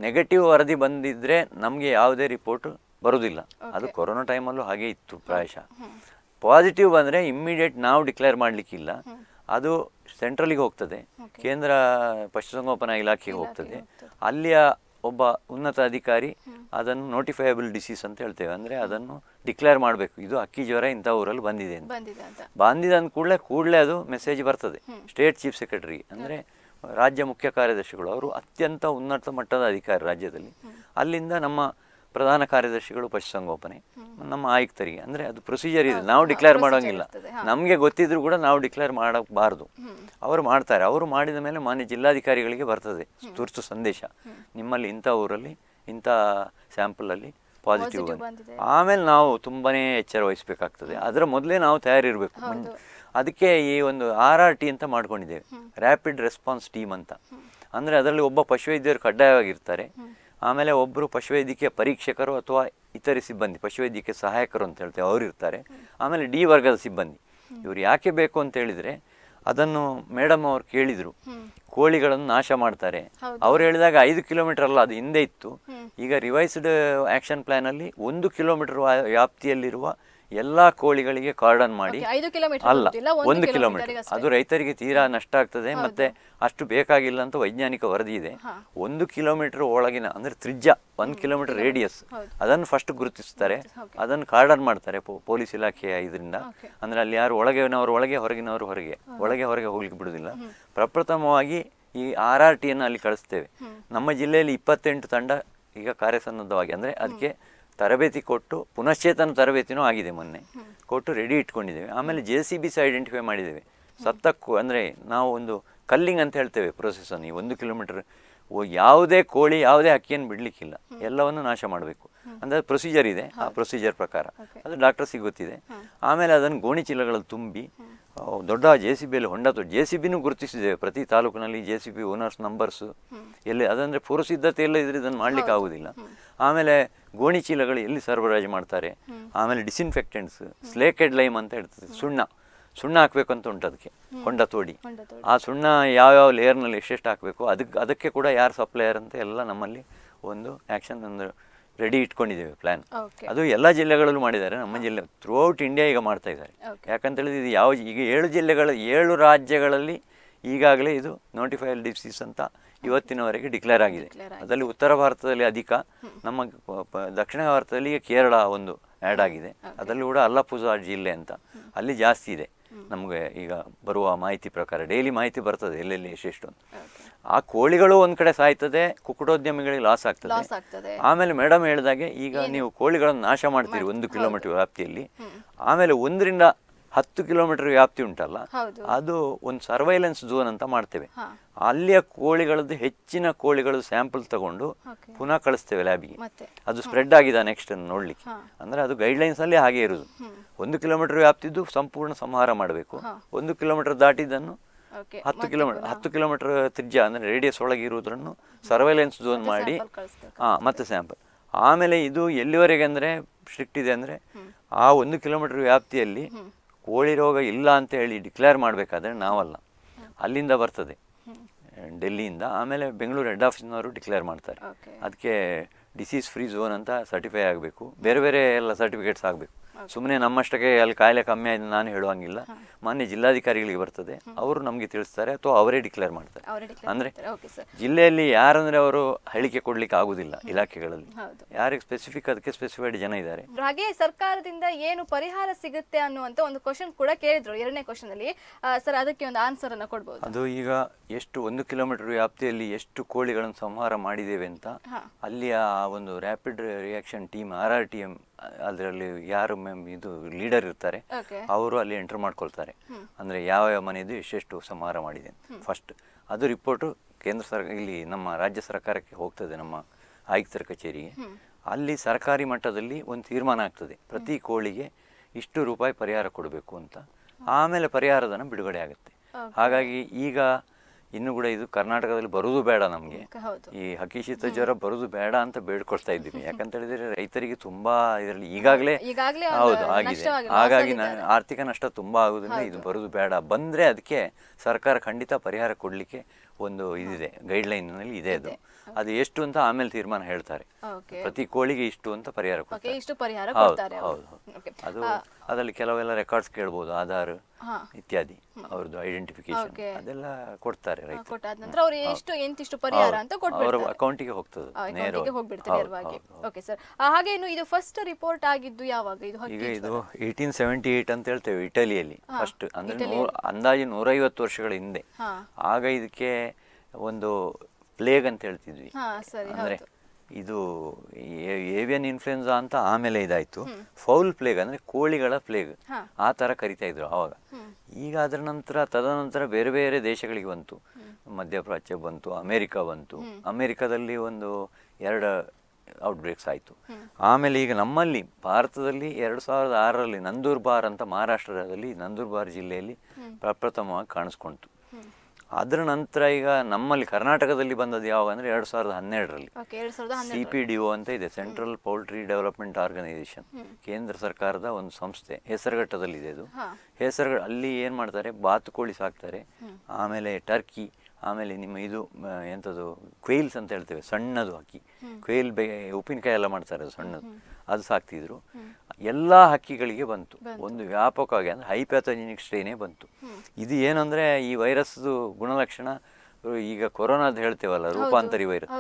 S2: ನೆಗೆಟಿವ್ ವರದಿ ಬಂದಿದ್ದರೆ ನಮಗೆ ಯಾವುದೇ ರಿಪೋರ್ಟು ಬರೋದಿಲ್ಲ ಅದು ಕೊರೋನಾ ಟೈಮಲ್ಲೂ ಹಾಗೆ ಇತ್ತು ಪ್ರಾಯಶಃ ಪಾಸಿಟಿವ್ ಬಂದರೆ ಇಮ್ಮಿಡಿಯೇಟ್ ನಾವು ಡಿಕ್ಲೇರ್ ಮಾಡಲಿಕ್ಕಿಲ್ಲ ಅದು ಸೆಂಟ್ರಲಿಗೆ ಹೋಗ್ತದೆ ಕೇಂದ್ರ ಪಶುಸಂಗೋಪನಾ ಇಲಾಖೆಗೆ ಹೋಗ್ತದೆ ಅಲ್ಲಿಯ ಒಬ್ಬ ಉನ್ನತ ಅಧಿಕಾರಿ ಅದನ್ನು ನೋಟಿಫೈಯಬಲ್ ಡಿಸೀಸ್ ಅಂತ ಹೇಳ್ತೇವೆ ಅಂದರೆ ಅದನ್ನು ಡಿಕ್ಲೇರ್ ಮಾಡಬೇಕು ಇದು ಅಕ್ಕಿ ಜ್ವರ ಇಂಥ ಊರಲ್ಲಿ ಬಂದಿದೆ ಅಂತ ಬಂದಿದೆ ಅಂದ ಕೂಡಲೇ ಕೂಡಲೇ ಅದು ಮೆಸೇಜ್ ಬರ್ತದೆ ಸ್ಟೇಟ್ ಚೀಫ್ ಸೆಕ್ರೆಟರಿ ಅಂದರೆ ರಾಜ್ಯ ಮುಖ್ಯ ಕಾರ್ಯದರ್ಶಿಗಳು ಅವರು ಅತ್ಯಂತ ಉನ್ನತ ಮಟ್ಟದ ಅಧಿಕಾರಿ ರಾಜ್ಯದಲ್ಲಿ ಅಲ್ಲಿಂದ ನಮ್ಮ ಪ್ರಧಾನ ಕಾರ್ಯದರ್ಶಿಗಳು ಪಶುಸಂಗೋಪನೆ ನಮ್ಮ ಆಯುಕ್ತರಿಗೆ ಅಂದರೆ ಅದು ಪ್ರೊಸೀಜರ್ ಇದೆ ನಾವು ಡಿಕ್ಲೇರ್ ಮಾಡೋಂಗಿಲ್ಲ ನಮಗೆ ಗೊತ್ತಿದ್ರು ಕೂಡ ನಾವು ಡಿಕ್ಲೇರ್ ಮಾಡಬಾರ್ದು ಅವರು ಮಾಡ್ತಾರೆ ಅವರು ಮಾಡಿದ ಮೇಲೆ ಮಾನ್ಯ ಜಿಲ್ಲಾಧಿಕಾರಿಗಳಿಗೆ ಬರ್ತದೆ ತುರ್ತು ಸಂದೇಶ ನಿಮ್ಮಲ್ಲಿ ಇಂಥ ಊರಲ್ಲಿ ಇಂಥ ಸ್ಯಾಂಪಲಲ್ಲಿ ಪಾಸಿಟಿವ್ ಬಂದಿದೆ ಆಮೇಲೆ ನಾವು ತುಂಬಾ ಎಚ್ಚರ ವಹಿಸಬೇಕಾಗ್ತದೆ ಅದರ ಮೊದಲೇ ನಾವು ತಯಾರಿರಬೇಕು ಅದಕ್ಕೆ ಈ ಒಂದು ಆರ್ ಆರ್ ಟಿ ಅಂತ ಮಾಡ್ಕೊಂಡಿದ್ದೇವೆ ರ್ಯಾಪಿಡ್ ರೆಸ್ಪಾನ್ಸ್ ಟೀಮ್ ಅಂತ ಅಂದರೆ ಅದರಲ್ಲಿ ಒಬ್ಬ ಪಶುವೈದ್ಯರು ಕಡ್ಡಾಯವಾಗಿರ್ತಾರೆ ಆಮೇಲೆ ಒಬ್ಬರು ಪಶುವೈದ್ಯಕೀಯ ಪರೀಕ್ಷಕರು ಅಥವಾ ಇತರ ಸಿಬ್ಬಂದಿ ಪಶುವೈದ್ಯಕೀಯ ಸಹಾಯಕರು ಅಂತ ಹೇಳ್ತೇವೆ ಅವರು ಇರ್ತಾರೆ ಆಮೇಲೆ ಡಿ ವರ್ಗದ ಸಿಬ್ಬಂದಿ ಇವರು ಯಾಕೆ ಬೇಕು ಅಂತ ಹೇಳಿದರೆ ಅದನ್ನು ಮೇಡಮ್ ಅವರು ಕೇಳಿದರು ಕೋಳಿಗಳನ್ನು ನಾಶ ಮಾಡ್ತಾರೆ ಅವ್ರು ಹೇಳಿದಾಗ ಐದು ಕಿಲೋಮೀಟರ್ ಅಲ್ಲ ಅದು ಹಿಂದೆ ಇತ್ತು ಈಗ ರಿವೈಸ್ಡ್ ಆ್ಯಕ್ಷನ್ ಪ್ಲ್ಯಾನಲ್ಲಿ ಒಂದು ಕಿಲೋಮೀಟರ್ ವ್ಯಾಪ್ತಿಯಲ್ಲಿರುವ ಎಲ್ಲ ಕೋಳಿಗಳಿಗೆ ಕಾರ್ಡನ್ ಮಾಡಿ
S1: ಅಲ್ಲ ಒಂದು ಕಿಲೋಮೀಟರ್ ಅದು
S2: ರೈತರಿಗೆ ತೀರಾ ನಷ್ಟ ಆಗ್ತದೆ ಮತ್ತೆ ಅಷ್ಟು ಬೇಕಾಗಿಲ್ಲ ಅಂತ ವೈಜ್ಞಾನಿಕ ವರದಿ ಇದೆ ಒಂದು ಕಿಲೋಮೀಟರ್ ಒಳಗಿನ ಅಂದ್ರೆ ತ್ರಿಜ್ಯ ಒಂದು ಕಿಲೋಮೀಟರ್ ರೇಡಿಯಸ್ ಅದನ್ನು ಫಸ್ಟ್ ಗುರುತಿಸ್ತಾರೆ ಅದನ್ನು ಕಾರ್ಡನ್ ಮಾಡ್ತಾರೆ ಪೊಲೀಸ್ ಇಲಾಖೆಯ ಇದರಿಂದ ಅಂದ್ರೆ ಅಲ್ಲಿ ಯಾರು ಒಳಗಿನವರು ಒಳಗೆ ಹೊರಗಿನವರು ಹೊರಗೆ ಒಳಗೆ ಹೊರಗೆ ಹೋಗ್ಲಿಕ್ಕೆ ಬಿಡುದಿಲ್ಲ ಪ್ರಪ್ರಥಮವಾಗಿ ಈ ಆರ್ ಆರ್ ಟಿಯನ್ನು ಅಲ್ಲಿ ಕಳಿಸ್ತೇವೆ ನಮ್ಮ ಜಿಲ್ಲೆಯಲ್ಲಿ ಇಪ್ಪತ್ತೆಂಟು ತಂಡ ಈಗ ಕಾರ್ಯಸನ್ನದ್ಧವಾಗಿ ಅಂದರೆ ಅದಕ್ಕೆ ತರಬೇತಿ ಕೊಟ್ಟು ಪುನಶ್ಚೇತನ ತರಬೇತಿನೂ ಆಗಿದೆ ಮೊನ್ನೆ ಕೊಟ್ಟು ರೆಡಿ ಇಟ್ಕೊಂಡಿದ್ದೇವೆ ಆಮೇಲೆ ಜೆ ಸಿ ಬಿ ಸಹ ಐಡೆಂಟಿಫೈ ಮಾಡಿದ್ದೇವೆ ಸತ್ತಕ್ಕೂ ಅಂದರೆ ನಾವು ಒಂದು ಕಲ್ಲಿಂಗ್ ಅಂತ ಹೇಳ್ತೇವೆ ಪ್ರೊಸೆಸನ್ನು ಈ ಒಂದು ಕಿಲೋಮೀಟರ್ ಯಾವುದೇ ಕೋಳಿ ಯಾವುದೇ ಅಕ್ಕಿಯನ್ನು ಬಿಡಲಿಕ್ಕಿಲ್ಲ ಎಲ್ಲವನ್ನು ನಾಶ ಮಾಡಬೇಕು ಅಂದರೆ ಪ್ರೊಸೀಜರ್ ಇದೆ ಆ ಪ್ರೊಸೀಜರ್ ಪ್ರಕಾರ ಅದು ಡಾಕ್ಟರ್ಸಿಗೆ ಗೊತ್ತಿದೆ ಆಮೇಲೆ ಅದನ್ನು ಗೋಣಿ ಚೀಲಗಳಲ್ಲಿ ತುಂಬಿ ದೊಡ್ಡ ಜೆ ಸಿ ಬಿಯಲ್ಲಿ ಹೊಂಡ ಜೆ ಸಿ ಬಿನೂ ಗುರುತಿಸಿದ್ದೇವೆ ಪ್ರತಿ ತಾಲೂಕಿನಲ್ಲಿ J C B owners numbers ಎಲ್ಲಿ ಅದಂದರೆ ಪೂರ್ವಸಿದ್ಧತೆ ಇಲ್ಲ ಇದ್ರೆ ಇದನ್ನು ಮಾಡ್ಲಿಕ್ಕೆ ಆಗೋದಿಲ್ಲ ಆಮೇಲೆ ಗೋಣಿ ಚೀಲಗಳು ಎಲ್ಲಿ ಸರಬರಾಜು ಮಾಡ್ತಾರೆ ಆಮೇಲೆ ಡಿಸಿನ್ಫೆಕ್ಟೆಂಟ್ಸ್ ಸ್ಲೇಕೆಡ್ ಲೈಮ್ ಅಂತ ಹೇಳ್ತದೆ ಸುಣ್ಣ ಸುಣ್ಣ ಹಾಕಬೇಕು ಅಂತ ಉಂಟು ಅದಕ್ಕೆ ಹೊಂಡ ತೋಡಿ ಆ ಸುಣ್ಣ ಯಾವ್ಯಾವ ಲೇಯರ್ನಲ್ಲಿ ಎಷ್ಟೆಷ್ಟು ಹಾಕಬೇಕು ಅದಕ್ಕೆ ಅದಕ್ಕೆ ಕೂಡ ಯಾರು ಸಪ್ಲೈಯರ್ ಅಂತ ಎಲ್ಲ ನಮ್ಮಲ್ಲಿ ಒಂದು ಆ್ಯಕ್ಷನ್ ಒಂದು ರೆಡಿ ಇಟ್ಕೊಂಡಿದ್ದೀವಿ ಪ್ಲ್ಯಾನ್ ಅದು ಎಲ್ಲ ಜಿಲ್ಲೆಗಳಲ್ಲೂ ಮಾಡಿದ್ದಾರೆ ನಮ್ಮ ಜಿಲ್ಲೆ ಥ್ರೂಔಟ್ ಇಂಡಿಯಾ ಈಗ ಮಾಡ್ತಾ ಇದ್ದಾರೆ ಯಾಕಂತೇಳಿದ್ರೆ ಇದು ಯಾವ ಈಗ ಏಳು ಜಿಲ್ಲೆಗಳ ಏಳು ರಾಜ್ಯಗಳಲ್ಲಿ ಈಗಾಗಲೇ ಇದು ನೋಟಿಫೈಡ್ ಡಿಸೀಸ್ ಅಂತ ಇವತ್ತಿನವರೆಗೆ ಡಿಕ್ಲೇರ್ ಆಗಿದೆ ಅದರಲ್ಲಿ ಉತ್ತರ ಭಾರತದಲ್ಲಿ ಅಧಿಕ ನಮ್ಮ ದಕ್ಷಿಣ ಭಾರತದಲ್ಲಿ ಕೇರಳ ಒಂದು ಆ್ಯಡ್ ಆಗಿದೆ ಅದರಲ್ಲಿ ಕೂಡ ಅಲ್ಲಪುಜಾರ್ ಜಿಲ್ಲೆ ಅಂತ ಅಲ್ಲಿ ಜಾಸ್ತಿ ಇದೆ ನಮಗೆ ಈಗ ಬರುವ ಮಾಹಿತಿ ಪ್ರಕಾರ ಡೈಲಿ ಮಾಹಿತಿ ಬರ್ತದೆ ಎಲ್ಲೆಲ್ಲಿ ಎಷ್ಟೆಷ್ಟು ಆ ಕೋಳಿಗಳು ಒಂದ್ ಕಡೆ ಸಾಯ್ತದೆ ಕುಕ್ಕುಟೋದ್ಯಮಿಗಳಿಗೆ ಲಾಸ್ ಆಗ್ತದೆ ಆಮೇಲೆ ಮೇಡಮ್ ಹೇಳಿದಾಗೆ ಈಗ ನೀವು ಕೋಳಿಗಳನ್ನು ನಾಶ ಮಾಡ್ತೀರಿ ಒಂದು ಕಿಲೋಮೀಟರ್ ವ್ಯಾಪ್ತಿಯಲ್ಲಿ ಆಮೇಲೆ ಒಂದರಿಂದ ಹತ್ತು ಕಿಲೋಮೀಟರ್ ವ್ಯಾಪ್ತಿ ಉಂಟಲ್ಲ ಅದು ಒಂದು ಸರ್ವೈಲೆನ್ಸ್ ಝೋನ್ ಅಂತ ಮಾಡ್ತೇವೆ ಅಲ್ಲಿಯ ಕೋಳಿಗಳದ್ದು ಹೆಚ್ಚಿನ ಕೋಳಿಗಳು ಸ್ಯಾಂಪಲ್ ತಗೊಂಡು ಪುನಃ ಕಳಿಸ್ತೇವೆ ಲ್ಯಾಬಿಗೆ ಅದು ಸ್ಪ್ರೆಡ್ ಆಗಿದೆ ನೆಕ್ಸ್ಟ್ ನೋಡ್ಲಿಕ್ಕೆ ಅಂದ್ರೆ ಅದು ಗೈಡ್ಲೈನ್ಸ್ ಅಲ್ಲಿ ಹಾಗೆ ಇರೋದು ಒಂದು ಕಿಲೋಮೀಟರ್ ವ್ಯಾಪ್ತಿದ್ದು ಸಂಪೂರ್ಣ ಸಂಹಾರ ಮಾಡಬೇಕು ಒಂದು ಕಿಲೋಮೀಟರ್ ದಾಟಿದ್ದನ್ನು
S3: ಹತ್ತು ಕಿಲೋಮೀಟರ್ ಹತ್ತು
S2: ಕಿಲೋಮೀಟರ್ ತ್ರಿಜ್ಯ ಅಂದರೆ ರೇಡಿಯಸ್ ಒಳಗೆ ಇರುವುದನ್ನು ಸರ್ವೈಲೆನ್ಸ್ ಝೋನ್ ಮಾಡಿ ಹಾಂ ಮತ್ತೆ ಸ್ಯಾಂಪಲ್ ಆಮೇಲೆ ಇದು ಎಲ್ಲಿವರೆಗೆ ಅಂದರೆ ಸ್ಟ್ರಿಕ್ಟ್ ಇದೆ ಅಂದರೆ ಆ ಒಂದು ಕಿಲೋಮೀಟರ್ ವ್ಯಾಪ್ತಿಯಲ್ಲಿ ಕೋಳಿ ರೋಗ ಇಲ್ಲ ಅಂತ ಹೇಳಿ ಡಿಕ್ಲೇರ್ ಮಾಡಬೇಕಾದ್ರೆ ನಾವಲ್ಲ ಅಲ್ಲಿಂದ ಬರ್ತದೆ ಡೆಲ್ಲಿಯಿಂದ ಆಮೇಲೆ ಬೆಂಗಳೂರು ಹೆಡ್ ಆಫೀಸ್ನವರು ಡಿಕ್ಲೇರ್ ಮಾಡ್ತಾರೆ ಅದಕ್ಕೆ ಡಿಸೀಸ್ ಫ್ರೀ ಝೋನ್ ಅಂತ ಸರ್ಟಿಫೈ ಆಗಬೇಕು ಬೇರೆ ಬೇರೆ ಎಲ್ಲ ಸರ್ಟಿಫಿಕೇಟ್ಸ್ ಆಗಬೇಕು ಸುಮ್ಮನೆ ನಮ್ಮಷ್ಟಕ್ಕೆ ಅಲ್ಲಿ ಕಾಯಿಲೆ ಕಮ್ಮಿ ಆಯ್ತು ನಾನು ಹೇಳುವಂಗಿಲ್ಲ ಮಾನ್ಯ ಜಿಲ್ಲಾಧಿಕಾರಿಗಳಿಗೆ ಬರ್ತದೆ ಅವರು ನಮಗೆ ತಿಳಿಸ್ತಾರೆ ಅಥವಾ ಅವರೇ ಡಿಕ್ಲೇರ್
S3: ಮಾಡ್ತಾರೆ ಅಂದ್ರೆ
S2: ಜಿಲ್ಲೆಯಲ್ಲಿ ಯಾರಂದ್ರೆ ಅವರು ಹೇಳಿಕೆ ಕೊಡ್ಲಿಕ್ಕೆ ಆಗುದಿಲ್ಲ ಇಲಾಖೆಗಳಲ್ಲಿ ಯಾರಿಗೆ ಸ್ಪೆಸಿಫಿಕ್ ಅದಕ್ಕೆ ಸ್ಪೆಸಿಫೈಡ್ ಜನ ಇದ್ದಾರೆ
S1: ಹಾಗೆ ಸರ್ಕಾರದಿಂದ ಏನು ಪರಿಹಾರ ಸಿಗುತ್ತೆ ಅನ್ನುವಂತ ಒಂದು ಕ್ವಶನ್ ಕೂಡ ಕೇಳಿದ್ರು ಎರಡನೇ ಕ್ವಶನ್ ಅಲ್ಲಿ ಸರ್ ಅದಕ್ಕೆ ಒಂದು ಆನ್ಸರ್ ಅನ್ನ ಕೊಡ್ಬೋದು
S2: ಅದು ಈಗ ಎಷ್ಟು ಒಂದು ಕಿಲೋಮೀಟರ್ ವ್ಯಾಪ್ತಿಯಲ್ಲಿ ಎಷ್ಟು ಕೋಳಿಗಳನ್ನು ಸಂಹಾರ ಮಾಡಿದ್ದೇವೆ ಅಂತ ಅಲ್ಲಿಯ ಒಂದು rapid reaction team R R T M ಅದರಲ್ಲಿ ಯಾರು ಮೆಮ್ ಇದು ಲೀಡರ್ ಇರ್ತಾರೆ ಅವರು ಅಲ್ಲಿ ಎಂಟರ್ ಮಾಡ್ಕೊಳ್ತಾರೆ ಅಂದರೆ ಯಾವ ಯಾವ ಮನೆಯದು ಎಷ್ಟೆಷ್ಟು ಸಂಹಾರ ಮಾಡಿದೆ ಫಸ್ಟ್ ಅದು ರಿಪೋರ್ಟು ಕೇಂದ್ರ ಸರ್ ಇಲ್ಲಿ ನಮ್ಮ ರಾಜ್ಯ ಸರ್ಕಾರಕ್ಕೆ ಹೋಗ್ತದೆ ನಮ್ಮ ಆಯುಕ್ತರ ಕಚೇರಿಗೆ ಅಲ್ಲಿ ಸರ್ಕಾರಿ ಮಟ್ಟದಲ್ಲಿ ಒಂದು ತೀರ್ಮಾನ ಆಗ್ತದೆ ಪ್ರತಿ ಕೋಳಿಗೆ ಇಷ್ಟು ರೂಪಾಯಿ ಪರಿಹಾರ ಕೊಡಬೇಕು ಅಂತ ಆಮೇಲೆ ಪರಿಹಾರದನ ಬಿಡುಗಡೆ ಆಗುತ್ತೆ ಹಾಗಾಗಿ ಈಗ ಇನ್ನು ಕೂಡ ಇದು ಕರ್ನಾಟಕದಲ್ಲಿ ಬರೋದು ಬೇಡ ನಮಗೆ ಈ ಹಕ್ಕಿ ಜ್ವರ ಬರೋದು ಬೇಡ ಅಂತ ಬೇಡ್ಕೊಳ್ತಾ ಇದ್ದೀನಿ ಯಾಕಂತ ಹೇಳಿದ್ರೆ ರೈತರಿಗೆ ತುಂಬಾ ಇದರಲ್ಲಿ ಈಗಾಗಲೇ
S1: ಹೌದು ಆಗಿದೆ ಹಾಗಾಗಿ
S2: ಆರ್ಥಿಕ ನಷ್ಟ ತುಂಬಾ ಆಗುದ್ರಿಂದ ಇದು ಬರೋದು ಬೇಡ ಬಂದ್ರೆ ಅದಕ್ಕೆ ಸರ್ಕಾರ ಖಂಡಿತ ಪರಿಹಾರ ಕೊಡ್ಲಿಕ್ಕೆ ಒಂದು ಇದಿದೆ ಗೈಡ್ಲೈನ್ ನಲ್ಲಿ ಇದೆ ಅದು ಅದು ಎಷ್ಟು ಅಂತ ಆಮೇಲೆ ತೀರ್ಮಾನ ಹೇಳ್ತಾರೆ ಪ್ರತಿ ಕೋಳಿಗೆ ಇಷ್ಟು ಅಂತ ಪರಿಹಾರ
S1: ಕೊಡ್ತಾರೆ ಹೌದು ಹೌದು ಅದು
S2: ಅದರಲ್ಲಿ ಕೆಲವೆಲ್ಲ ರೆಕಾರ್ಡ್ಸ್ ಕೇಳ್ಬೋದು ಆಧಾರ್ ಇತ್ಯಾದಿ ಅವ್ರದ್ದು ಐಡೆಂಟಿಫಿಕೇಶನ್ ಅದೆಲ್ಲ ಕೊಡ್ತಾರೆ
S1: ನಂತರ ಅವರು ಎಷ್ಟು ಎಂತಿಷ್ಟು ಪರಿಹಾರ ಅಂತ ಅವರ
S2: ಅಕೌಂಟಿಗೆ ಹೋಗ್ತದೆ ನೇರವಾಗಿ ಹೋಗ್ಬಿಡ್ತಾರೆ
S1: ಓಕೆ ಸರ್ ಹಾಗೆ ಇನ್ನು ಇದು ಫಸ್ಟ್ ರಿಪೋರ್ಟ್ ಆಗಿದ್ದು ಯಾವಾಗ ಇದು ಈಗ
S2: ಇದು ಏಯ್ಟೀನ್ ಸೆವೆಂಟಿ ಏಟ್ ಅಂತ ಹೇಳ್ತೇವೆ ಇಟಲಿಯಲ್ಲಿ ಫಸ್ಟ್ ಅಂದ್ರೆ ಅಂದಾಜು ನೂರೈವತ್ತು ವರ್ಷಗಳ ಹಿಂದೆ ಆಗ ಇದಕ್ಕೆ ಒಂದು ಪ್ಲೇಗ್ ಅಂತ ಹೇಳ್ತಿದ್ವಿ ಅಂದ್ರೆ ಇದು ಏವಿಯನ್ ಇನ್ಫ್ಲೂಯೆನ್ಸಾ ಅಂತ ಆಮೇಲೆ ಇದಾಯಿತು ಫೌಲ್ ಪ್ಲೇಗ್ ಅಂದರೆ ಕೋಳಿಗಳ ಪ್ಲೇಗ್ ಆ ಥರ ಕರಿತಾ ಇದ್ರು ಆವಾಗ ಈಗ ಅದರ ನಂತರ ತದನಂತರ ಬೇರೆ ಬೇರೆ ದೇಶಗಳಿಗೆ ಬಂತು ಮಧ್ಯಪ್ರಾಚ್ಯ ಬಂತು ಅಮೇರಿಕಾ ಬಂತು ಅಮೇರಿಕಾದಲ್ಲಿ ಒಂದು ಎರಡು ಔಟ್ಬ್ರೇಕ್ಸ್ ಆಯಿತು ಆಮೇಲೆ ಈಗ ನಮ್ಮಲ್ಲಿ ಭಾರತದಲ್ಲಿ ಎರಡು ಸಾವಿರದ ಆರರಲ್ಲಿ ನಂದೂರ್ಬಾರ್ ಅಂತ ಮಹಾರಾಷ್ಟ್ರದಲ್ಲಿ ನಂದೂರ್ಬಾರ್ ಜಿಲ್ಲೆಯಲ್ಲಿ ಪ್ರಪ್ರಥಮವಾಗಿ ಕಾಣಿಸ್ಕೊಳ್ತು ಅದರ ನಂತರ ಈಗ ನಮ್ಮಲ್ಲಿ ಕರ್ನಾಟಕದಲ್ಲಿ ಬಂದದ್ದು ಯಾವಾಗ ಅಂದರೆ ಎರಡು ಸಾವಿರದ ಹನ್ನೆರಡರಲ್ಲಿ ಸಿ ಪಿ ಡಿ ಒ ಅಂತ ಇದೆ ಸೆಂಟ್ರಲ್ ಪೌಲ್ಟ್ರಿ ಡೆವಲಪ್ಮೆಂಟ್ ಆರ್ಗನೈಸೇಷನ್ ಕೇಂದ್ರ ಸರ್ಕಾರದ ಒಂದು ಸಂಸ್ಥೆ ಹೆಸರುಘಟ್ಟದಲ್ಲಿದೆ ಅದು ಹೆಸರು ಅಲ್ಲಿ ಏನು ಮಾಡ್ತಾರೆ ಬಾತುಕೋಳಿ ಸಾಕ್ತಾರೆ ಆಮೇಲೆ ಟರ್ಕಿ ಆಮೇಲೆ ನಿಮ್ಮ ಇದು ಎಂಥದ್ದು ಕ್ವೇಲ್ಸ್ ಅಂತ ಹೇಳ್ತೇವೆ ಸಣ್ಣದು ಅಕ್ಕಿ ಕ್ವೇಲ್ ಬೇ ಉಪ್ಪಿನಕಾಯಿ ಎಲ್ಲ ಮಾಡ್ತಾರೆ ಅದು ಸಣ್ಣದು ಅದು ಸಾಕ್ತಿದ್ರು ಎಲ್ಲ ಹಕ್ಕಿಗಳಿಗೆ ಬಂತು ಒಂದು ವ್ಯಾಪಕವಾಗಿ ಅಂದರೆ ಹೈಪ್ಯಾಥೋಜಿನಿಕ್ ಸ್ಟ್ರೇನೇ ಬಂತು ಇದು ಏನಂದರೆ ಈ ವೈರಸ್ದು ಗುಣಲಕ್ಷಣ ಈಗ ಅಂತ ಹೇಳ್ತೇವಲ್ಲ ರೂಪಾಂತರಿ ವೈರಸ್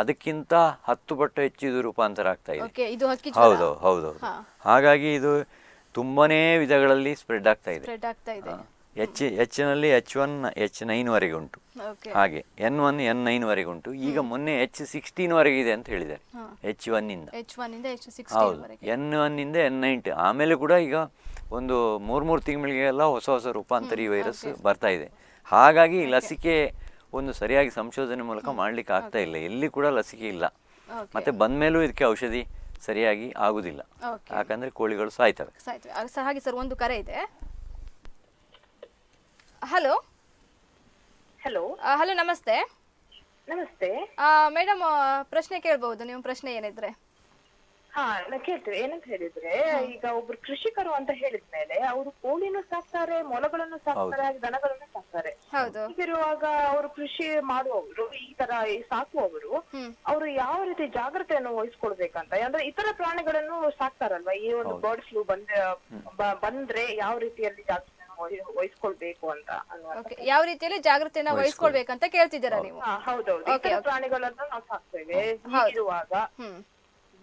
S2: ಅದಕ್ಕಿಂತ ಹತ್ತು ಪಟ್ಟು ಹೆಚ್ಚು ಇದು ರೂಪಾಂತರ ಆಗ್ತಾ
S1: ಇದೆ ಹೌದು
S2: ಹೌದು ಹಾಗಾಗಿ ಇದು ತುಂಬಾನೇ ವಿಧಗಳಲ್ಲಿ ಸ್ಪ್ರೆಡ್ ಆಗ್ತಾ ಇದೆ ಎಚ್ ನಲ್ಲಿ ಎಚ್ ಒನ್ ಎಚ್ ವರೆಗೆ ಉಂಟು ಹಾಗೆ ಎನ್ ಒನ್ ಎನ್ ವರೆಗೆ ಉಂಟು ಈಗ ಮೊನ್ನೆ ಎಚ್ ಸಿಕ್ಸ್ಟೀನ್ವರೆಗೆ ಇದೆ ಅಂತ ಹೇಳಿದ್ದಾರೆ ಎಚ್ ಒನ್ನಿಂದ ಹೌದು ಎನ್ ಇಂದ ಎನ್ ನೈನ್ಟಿ ಆಮೇಲೆ ಕೂಡ ಈಗ ಒಂದು ಮೂರು ಮೂರು ತಿಂಗಳಿಗೆಲ್ಲ ಹೊಸ ಹೊಸ ರೂಪಾಂತರಿ ವೈರಸ್ ಬರ್ತಾ ಇದೆ ಹಾಗಾಗಿ ಲಸಿಕೆ ಒಂದು ಸರಿಯಾಗಿ ಸಂಶೋಧನೆ ಮೂಲಕ ಮಾಡ್ಲಿಕ್ಕೆ ಆಗ್ತಾ ಇಲ್ಲ ಎಲ್ಲಿ ಕೂಡ ಲಸಿಕೆ ಇಲ್ಲ ಮತ್ತೆ ಬಂದ ಮೇಲೂ ಇದಕ್ಕೆ ಔಷಧಿ ಸರಿಯಾಗಿ ಆಗುದಿಲ್ಲ ಯಾಕಂದ್ರೆ ಕೋಳಿಗಳು ಸಾಯ್ತವೆ
S1: ಹಾಗೆ ಸರ್ ಒಂದು ಕರೆ ಇದೆ ಹಲೋ ಹಲೋ ಹಲೋ ನಮಸ್ತೆ ನಮಸ್ತೆ ಮೇಡಮ್ ಪ್ರಶ್ನೆ ಕೇಳಬಹುದು ನಿಮ್ಮ ಪ್ರಶ್ನೆ ಏನಿದ್ರೆ ಹಾ ಕೇಳ್ತೇವೆ ಏನಂತ ಹೇಳಿದ್ರೆ ಈಗ ಒಬ್ರು ಕೃಷಿಕರು ಅಂತ ಹೇಳಿದ ಮೇಲೆ ಅವರು ಕೋಳಿನೂ ಸಾಕ್ತಾರೆ ಮೊಲಗಳನ್ನು ಸಾಕ್ತಾರೆ ಹಾಗೆ ದನಗಳನ್ನು ಸಾಕ್ತಾರೆ ಹೀಗಿರುವಾಗ ಅವರು ಕೃಷಿ ಮಾಡುವವರು ಈ ತರ ಸಾಕುವವರು ಅವರು ಯಾವ ರೀತಿ ಜಾಗ್ರತೆಯನ್ನು ವಹಿಸ್ಕೊಳ್ಬೇಕಂತ ಅಂದ್ರೆ ಇತರ ಪ್ರಾಣಿಗಳನ್ನು ಸಾಕ್ತಾರಲ್ವಾ ಈ ಒಂದು ಬರ್ಡ್ ಫ್ಲೂ ಬಂದ ಬಂದ್ರೆ ಯಾವ ರೀತಿಯಲ್ಲಿ ಜಾಗೃತಿ ವಹಿಸ್ಕೊಳ್ಬೇಕು ಅಂತ ಯಾವ ರೀತಿಯಲ್ಲಿ ಜಾಗೃತಿಯನ್ನ ವಹಿಸ್ಕೊಳ್ಬೇಕಂತ ಕೇಳ್ತಿದ್ದೀರಾ ನೀವು ಹೌದೌದು ಪ್ರಾಣಿಗಳನ್ನ ನಾವು ಸಾಕ್ತೇವೆ ಇರುವಾಗ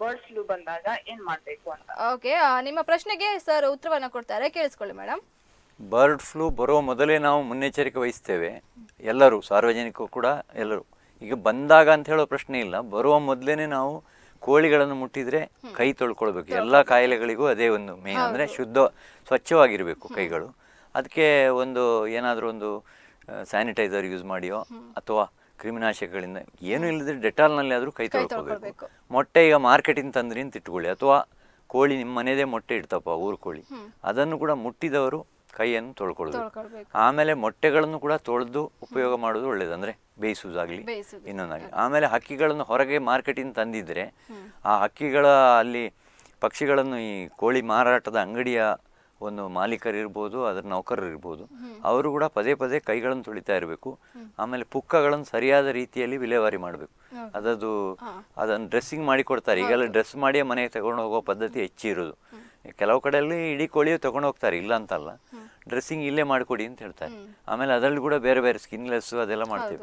S1: ಬರ್ಡ್ ಫ್ಲೂ ಬಂದಾಗ ಏನ್ ಮಾಡ್ಬೇಕು ಅಂತ ಓಕೆ ನಿಮ್ಮ ಪ್ರಶ್ನೆಗೆ ಸರ್ ಉತ್ತರವನ್ನ ಕೊಡ್ತಾರೆ ಕೇಳಿಸ್ಕೊಳ್ಳಿ ಮೇಡಮ್
S2: ಬರ್ಡ್ ಫ್ಲೂ ಬರೋ ಮೊದಲೇ ನಾವು ಮುನ್ನೆಚ್ಚರಿಕೆ ವಹಿಸ್ತೇವೆ ಎಲ್ಲರೂ ಸಾರ್ವಜನಿಕರು ಕೂಡ ಎಲ್ಲರೂ ಈಗ ಬಂದಾಗ ಅಂತ ಹೇಳೋ ಪ್ರಶ್ನೆ ಇಲ್ಲ ಬರುವ ಮೊದಲೇನೆ ನಾವು ಕೋಳಿಗಳನ್ನು ಮುಟ್ಟಿದ್ರೆ ಕೈ ತೊಳ್ಕೊಳ್ಬೇಕು ಎಲ್ಲ ಕಾಯಿಲೆಗಳಿಗೂ ಅದೇ ಒಂದು ಮೇನ್ ಅಂದರೆ ಶುದ್ಧ ಸ್ವಚ್ಛವಾಗಿರಬೇಕು ಕೈಗಳು ಅದಕ್ಕೆ ಒಂದು ಏನಾದರೂ ಒಂದು ಸ್ಯಾನಿಟೈಸರ್ ಯೂಸ್ ಮಾಡಿಯೋ ಅಥವಾ ಕ್ರಿಮಿನಾಶಕಗಳಿಂದ ಏನು ಇಲ್ಲದ್ರೆ ಡೆಟಾಲ್ನಲ್ಲಿ ಆದರೂ ಕೈ ತೊಳ್ಕೋಬೇಕು ಮೊಟ್ಟೆ ಈಗ ಮಾರ್ಕೆಟಿಂದ ತಂದ್ರಿ ಅಂತ ಇಟ್ಕೊಳ್ಳಿ ಅಥವಾ ಕೋಳಿ ನಿಮ್ಮ ಮನೆಯದೇ ಮೊಟ್ಟೆ ಇಡ್ತಪ್ಪ ಊರು ಕೋಳಿ ಅದನ್ನು ಕೂಡ ಮುಟ್ಟಿದವರು ಕೈಯನ್ನು ತೊಳ್ಕೊಳ್ಳೋದು ಆಮೇಲೆ ಮೊಟ್ಟೆಗಳನ್ನು ಕೂಡ ತೊಳೆದು ಉಪಯೋಗ ಮಾಡೋದು ಒಳ್ಳೇದು ಅಂದ್ರೆ ಬೇಯಿಸೋದಾಗಲಿ ಇನ್ನೊಂದಾಗ್ಲಿ ಆಮೇಲೆ ಹಕ್ಕಿಗಳನ್ನು ಹೊರಗೆ ಮಾರ್ಕೆಟಿಂದ ತಂದಿದ್ರೆ ಆ ಹಕ್ಕಿಗಳ ಅಲ್ಲಿ ಪಕ್ಷಿಗಳನ್ನು ಈ ಕೋಳಿ ಮಾರಾಟದ ಅಂಗಡಿಯ ಒಂದು ಮಾಲೀಕರಿರ್ಬೋದು ಅದರ ಇರ್ಬೋದು ಅವರು ಕೂಡ ಪದೇ ಪದೇ ಕೈಗಳನ್ನು ತುಳಿತಾ ಇರಬೇಕು ಆಮೇಲೆ ಪುಕ್ಕಗಳನ್ನು ಸರಿಯಾದ ರೀತಿಯಲ್ಲಿ ವಿಲೇವಾರಿ ಮಾಡಬೇಕು ಅದದು ಅದನ್ನು ಡ್ರೆಸ್ಸಿಂಗ್ ಮಾಡಿ ಕೊಡ್ತಾರೆ ಈಗೆಲ್ಲ ಡ್ರೆಸ್ ಮಾಡಿಯೇ ಮನೆಗೆ ತಗೊಂಡು ಹೋಗೋ ಪದ್ಧತಿ ಹೆಚ್ಚಿರೋದು ಕೆಲವು ಕಡೆಯಲ್ಲಿ ಇಡೀ ಕೋಳಿಯೂ ತಗೊಂಡು ಹೋಗ್ತಾರೆ ಇಲ್ಲ ಅಂತಲ್ಲ ಡ್ರೆಸ್ಸಿಂಗ್ ಇಲ್ಲೇ ಮಾಡಿಕೊಡಿ ಅಂತ ಹೇಳ್ತಾರೆ ಆಮೇಲೆ ಅದರಲ್ಲಿ ಕೂಡ ಬೇರೆ ಬೇರೆ ಸ್ಕಿನ್ಲೆಸ್ಸು ಅದೆಲ್ಲ ಮಾಡ್ತೀವಿ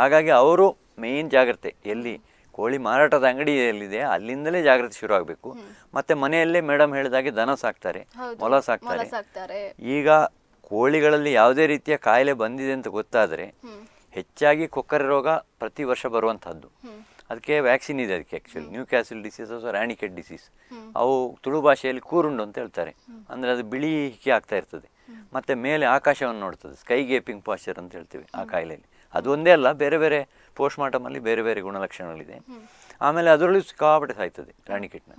S2: ಹಾಗಾಗಿ ಅವರು ಮೇಯ್ನ್ ಜಾಗ್ರತೆ ಎಲ್ಲಿ ಕೋಳಿ ಮಾರಾಟದ ಅಂಗಡಿಯಲ್ಲಿದೆ ಅಲ್ಲಿಂದಲೇ ಜಾಗೃತಿ ಶುರು ಆಗಬೇಕು ಮತ್ತೆ ಮನೆಯಲ್ಲೇ ಮೇಡಮ್ ಹೇಳಿದಾಗೆ ದನ ಸಾಕ್ತಾರೆ ಮೊಲ ಸಾಕ್ತಾರೆ ಈಗ ಕೋಳಿಗಳಲ್ಲಿ ಯಾವುದೇ ರೀತಿಯ ಕಾಯಿಲೆ ಬಂದಿದೆ ಅಂತ ಗೊತ್ತಾದರೆ ಹೆಚ್ಚಾಗಿ ಕೊಕ್ಕರೆ ರೋಗ ಪ್ರತಿ ವರ್ಷ ಬರುವಂತಹದ್ದು ಅದಕ್ಕೆ ವ್ಯಾಕ್ಸಿನ್ ಇದೆ ಅದಕ್ಕೆ ಆ್ಯಕ್ಚುಲಿ ನ್ಯೂ ಕ್ಯಾಸಲ್ ಡಿಸೀಸ್ ಅಥವಾ ರಾಣಿಕೆಟ್ ಡಿಸೀಸ್ ಅವು ತುಳು ಭಾಷೆಯಲ್ಲಿ ಕೂರುಂಡು ಅಂತ ಹೇಳ್ತಾರೆ ಅಂದರೆ ಅದು ಬಿಳಿ ಹಿಕ್ಕಿ ಆಗ್ತಾ ಇರ್ತದೆ ಮತ್ತು ಮೇಲೆ ಆಕಾಶವನ್ನು ನೋಡ್ತದೆ ಸ್ಕೈ ಗೇಪಿಂಗ್ ಪಾಶ್ಚರ್ ಅಂತ ಹೇಳ್ತೀವಿ ಆ ಕಾಯಿಲೆಯಲ್ಲಿ ಅದು ಒಂದೇ ಅಲ್ಲ ಬೇರೆ ಬೇರೆ ಪೋಸ್ಟ್ ಮಾರ್ಟಮಲ್ಲಿ ಬೇರೆ ಬೇರೆ ಗುಣಲಕ್ಷಣಗಳಿದೆ ಆಮೇಲೆ ಅದರಲ್ಲೂ ಸಿಕ್ಕಾಪಟ್ಟೆ ಸಾಯ್ತದೆ ಕಿಟ್ನ